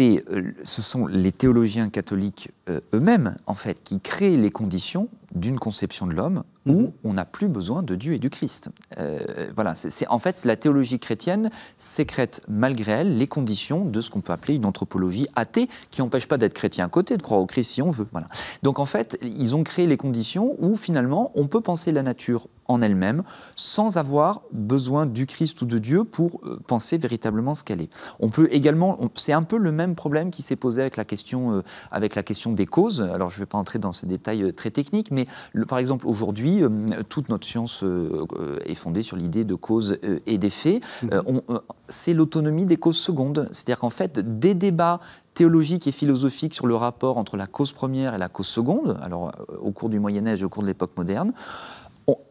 euh, ce sont les théologiens catholiques euh, eux-mêmes, en fait, qui créent les conditions d'une conception de l'homme où mhm. on n'a plus besoin de Dieu et du Christ. Euh, voilà, c'est en fait la théologie chrétienne sécrète malgré elle les conditions de ce qu'on peut appeler une anthropologie athée qui n'empêche pas d'être chrétien à côté, de croire au Christ si on veut. Voilà. Donc en fait, ils ont créé les conditions où finalement on peut penser la nature en elle-même sans avoir besoin du Christ ou de Dieu pour euh, penser véritablement ce qu'elle est. On peut également, c'est un peu le même problème qui s'est posé avec la question euh, avec la question des causes. Alors je ne vais pas entrer dans ces détails très techniques, mais mais par exemple, aujourd'hui, euh, toute notre science euh, euh, est fondée sur l'idée de cause et d'effet. Mhm. c'est l'autonomie des causes secondes. C'est-à-dire qu'en fait, des débats théologiques et philosophiques sur le rapport entre la cause première et la cause seconde, alors au cours du Moyen Âge et au cours de l'époque moderne.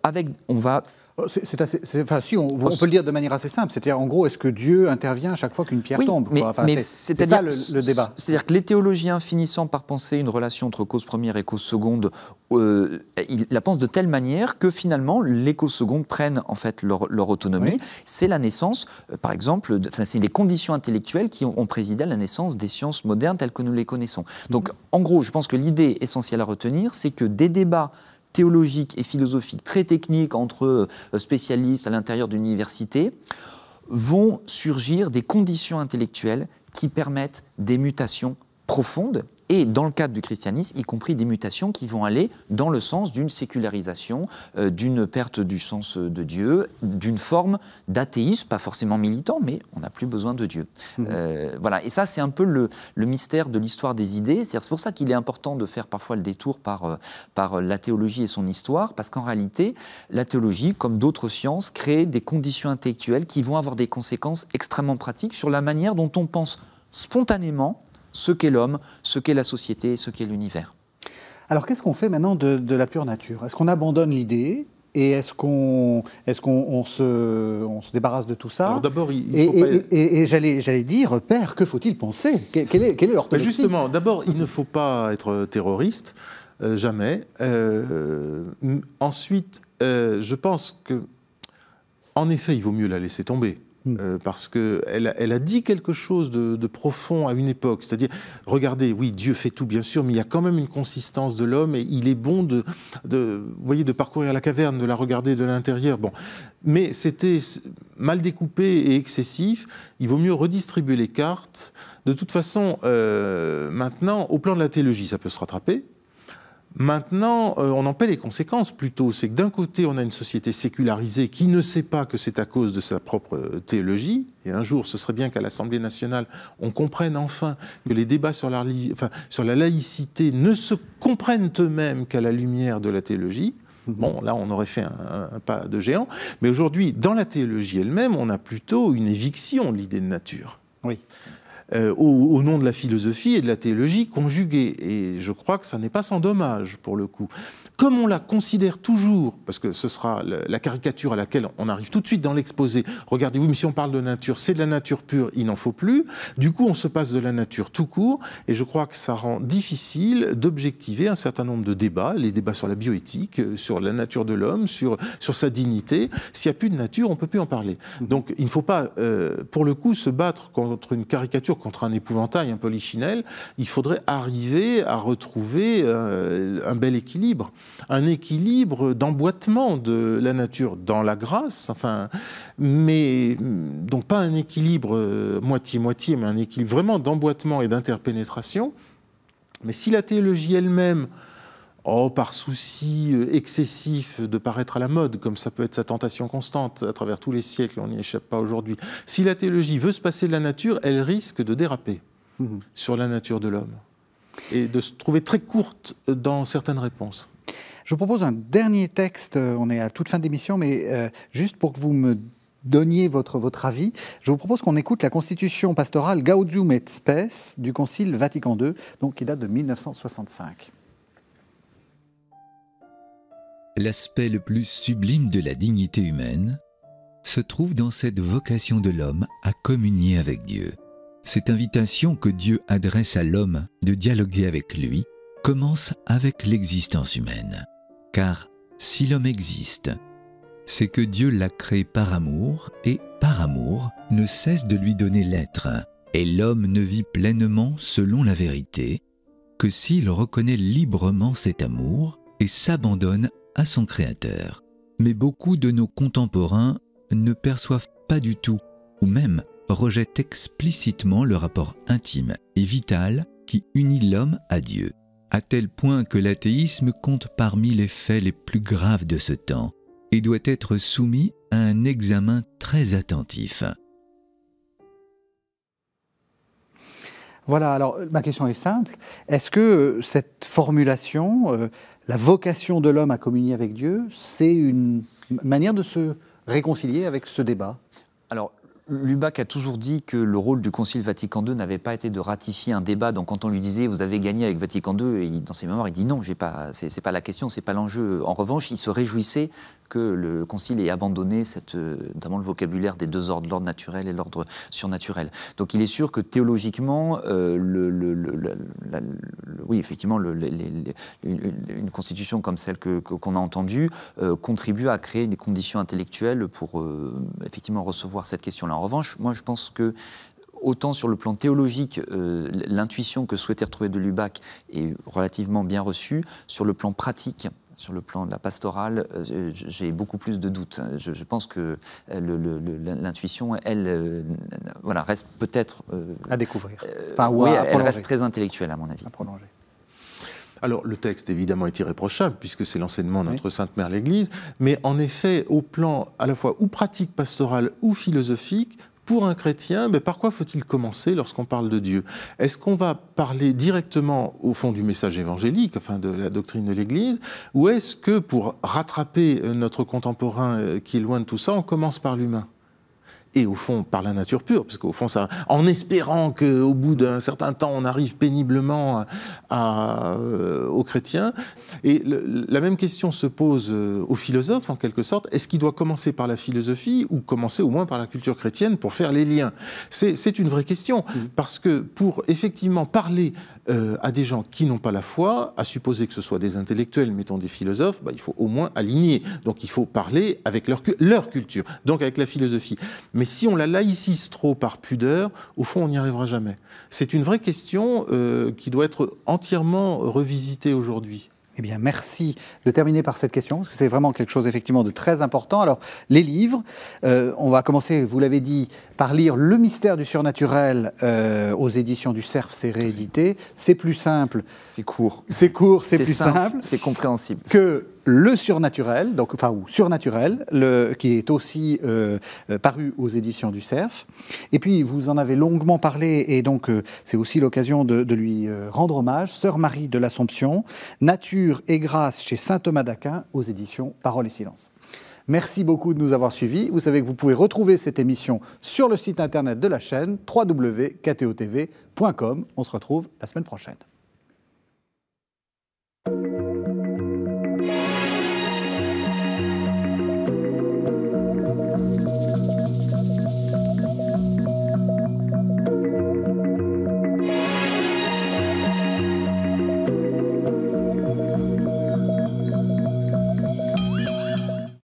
avec, on va Oh, si, on, oh, peut le dire de manière assez simple. C'est-à-dire, en gros, est-ce que Dieu intervient à chaque fois qu'une pierre tombe mais, mais c'est ça le, débat. C'est-à-dire que les théologiens, finissant par penser une relation entre cause première et cause seconde, euh, ils la pensent de telle manière que finalement, les causes secondes prennent en fait leur, autonomie. C'est la naissance, euh, par exemple, c'est les conditions intellectuelles qui ont, présidé à la naissance des sciences modernes telles que nous les connaissons. Donc, mm-hmm. en gros, je pense que l'idée essentielle à retenir, c'est que des débats théologiques et philosophiques très techniques entre euh, spécialistes à l'intérieur d'une université, vont surgir des conditions intellectuelles qui permettent des mutations profondes et dans le cadre du christianisme, y compris des mutations qui vont aller dans le sens d'une sécularisation, euh, d'une perte du sens de Dieu, d'une forme d'athéisme, pas forcément militant, mais on n'a plus besoin de Dieu. Mmh. Euh, voilà, et ça c'est un peu le, mystère de l'histoire des idées, c'est pour ça qu'il est important de faire parfois le détour par euh, la théologie et son histoire, parce qu'en réalité, la théologie, comme d'autres sciences, crée des conditions intellectuelles qui vont avoir des conséquences extrêmement pratiques sur la manière dont on pense spontanément ce qu'est l'homme, ce qu'est la société, ce qu'est l'univers. Alors qu'est-ce qu'on fait maintenant de, la pure nature Est-ce qu'on abandonne l'idée et est-ce qu'on est qu'on se, débarrasse de tout ça d'abord, il, et, j'allais dire, père, que faut-il penser quelle est, quelle est l'orthodoxie Justement, d'abord, il ne faut pas être terroriste, euh, jamais. Euh, ensuite, euh, je pense que, en effet, il vaut mieux la laisser tomber. Hmm. Euh, parce qu'elle elle a dit quelque chose de, profond à une époque. C'est-à-dire, regardez, oui, Dieu fait tout, bien sûr, mais il y a quand même une consistance de l'homme et il est bon de, de, voyez, de parcourir la caverne, de la regarder de l'intérieur. Bon. Mais c'était mal découpé et excessif. Il vaut mieux redistribuer les cartes. De toute façon, euh, maintenant, au plan de la théologie, ça peut se rattraper. Maintenant, euh, on en paie les conséquences plutôt. C'est que d'un côté, on a une société sécularisée qui ne sait pas que c'est à cause de sa propre euh, théologie. Et un jour, ce serait bien qu'à l'Assemblée nationale, on comprenne enfin que les débats sur la, laïcité ne se comprennent eux-mêmes qu'à la lumière de la théologie. Mhm. Bon, là, on aurait fait un, un pas de géant. Mais aujourd'hui, dans la théologie elle-même, on a plutôt une éviction de l'idée de nature. Oui. Euh, au, au, nom de la philosophie et de la théologie conjuguée. Et je crois que ça n'est pas sans dommage, pour le coup comme on la considère toujours, parce que ce sera la caricature à laquelle on arrive tout de suite dans l'exposé, regardez, oui, mais si on parle de nature, c'est de la nature pure, il n'en faut plus, du coup on se passe de la nature tout court, et je crois que ça rend difficile d'objectiver un certain nombre de débats, les débats sur la bioéthique, euh, sur la nature de l'homme, sur, sa dignité. S'il n'y a plus de nature, on ne peut plus en parler. Donc il ne faut pas, euh, pour le coup, se battre contre une caricature, contre un épouvantail, un polychinelle, il faudrait arriver à retrouver euh, un bel équilibre un équilibre d'emboîtement de la nature dans la grâce, enfin, mais donc pas un équilibre euh, moitié-moitié, mais un équilibre vraiment d'emboîtement et d'interpénétration. Mais si la théologie elle-même Oh, par souci euh, excessif de paraître à la mode, comme ça peut être sa tentation constante à travers tous les siècles, on n'y échappe pas aujourd'hui. Si la théologie veut se passer de la nature, elle risque de déraper mmh sur la nature de l'homme et de se trouver très courte dans certaines réponses. Je vous propose un dernier texte, euh, on est à toute fin d'émission, mais euh, juste pour que vous me donniez votre, votre avis, je vous propose qu'on écoute la constitution pastorale Gaudium et Spes du Concile Vatican II, donc qui date de 1965. L'aspect le plus sublime de la dignité humaine se trouve dans cette vocation de l'homme à communier avec Dieu. Cette invitation que Dieu adresse à l'homme de dialoguer avec lui commence avec l'existence humaine. Car si l'homme existe, c'est que Dieu l'a créé par amour et par amour ne cesse de lui donner l'être. Et l'homme ne vit pleinement selon la vérité que s'il reconnaît librement cet amour et s'abandonne à son Créateur. Mais beaucoup de nos contemporains ne perçoivent pas du tout, ou même rejettent explicitement le rapport intime et vital qui unit l'homme à Dieu à tel point que l'athéisme compte parmi les faits les plus graves de ce temps et doit être soumis à un examen très attentif. Voilà, alors euh, ma question est simple. Est-ce que euh, cette formulation, euh, la vocation de l'homme à communier avec Dieu, c'est une manière de se réconcilier avec ce débat Alors, Lubac a toujours dit que le rôle du Concile Vatican II n'avait pas été de ratifier un débat. Donc quand on lui disait vous avez gagné avec Vatican II, et dans ses mémoires, il dit non, j'ai pas, c'est, pas la question, c'est pas l'enjeu. En revanche, il se réjouissait que le Concile ait abandonné cette, euh, notamment le vocabulaire des deux ordres, l'ordre naturel et l'ordre surnaturel. Donc il est sûr que théologiquement, euh, le, oui, effectivement, une, constitution comme celle qu'on que, a entendue euh, contribue à créer des conditions intellectuelles pour effectivement recevoir cette question-là. En revanche, moi je pense que autant sur le plan théologique, l'intuition que souhaitait retrouver de Lubac est relativement bien reçue, sur le plan pratique, sur le plan de la pastorale, euh, j'ai beaucoup plus de doutes. Je, pense que euh, l'intuition, elle, euh, voilà, reste peut-être à découvrir. Enfin, oui, elle reste très intellectuelle à mon avis. À prolonger. Alors, le texte, évidemment, est irréprochable, puisque c'est l'enseignement de notre Sainte Mère l'Église, mais en effet, au plan à la fois ou pratique pastorale ou philosophique, pour un chrétien, mais ben, par quoi faut-il commencer lorsqu'on parle de Dieu Est-ce qu'on va parler directement au fond du message évangélique, enfin de la doctrine de l'Église, ou est-ce que pour rattraper euh, notre contemporain euh, qui est loin de tout ça, on commence par l'humain et au fond par la nature pure, parce qu'au fond, ça, en espérant qu'au bout d'un certain temps, on arrive péniblement à, euh, aux chrétiens. Et la même question se pose euh, aux philosophes, en quelque sorte. Est-ce qu'il doit commencer par la philosophie ou commencer au moins par la culture chrétienne pour faire les liens C'est une vraie question, mmh. parce que pour effectivement parler euh, à des gens qui n'ont pas la foi, à supposer que ce soit des intellectuels, mettons des philosophes, bah, il faut au moins aligner. Donc il faut parler avec leur, culture, donc avec la philosophie. Mais si on la laïcise trop par pudeur, au fond, on n'y arrivera jamais. C'est une vraie question euh, qui doit être entièrement revisitée aujourd'hui. Eh bien, merci de terminer par cette question, parce que c'est vraiment quelque chose effectivement de très important. Alors, les livres, euh, on va commencer, vous l'avez dit, par lire Le mystère du surnaturel euh, aux éditions du Cerf, c'est réédité. C'est plus simple. C'est court. C'est court, c'est plus simple. C'est compréhensible. Que le surnaturel, donc, enfin, ou surnaturel, le, qui est aussi euh, euh, paru aux éditions du CERF. Et puis, vous en avez longuement parlé, et donc, euh, c'est aussi l'occasion de, lui rendre hommage, Sœur Marie de l'Assomption, Nature et grâce chez saint Thomas d'Aquin, aux éditions Parole et Silence. Merci beaucoup de nous avoir suivis. Vous savez que vous pouvez retrouver cette émission sur le site internet de la chaîne www.ktotv.com. On se retrouve la semaine prochaine.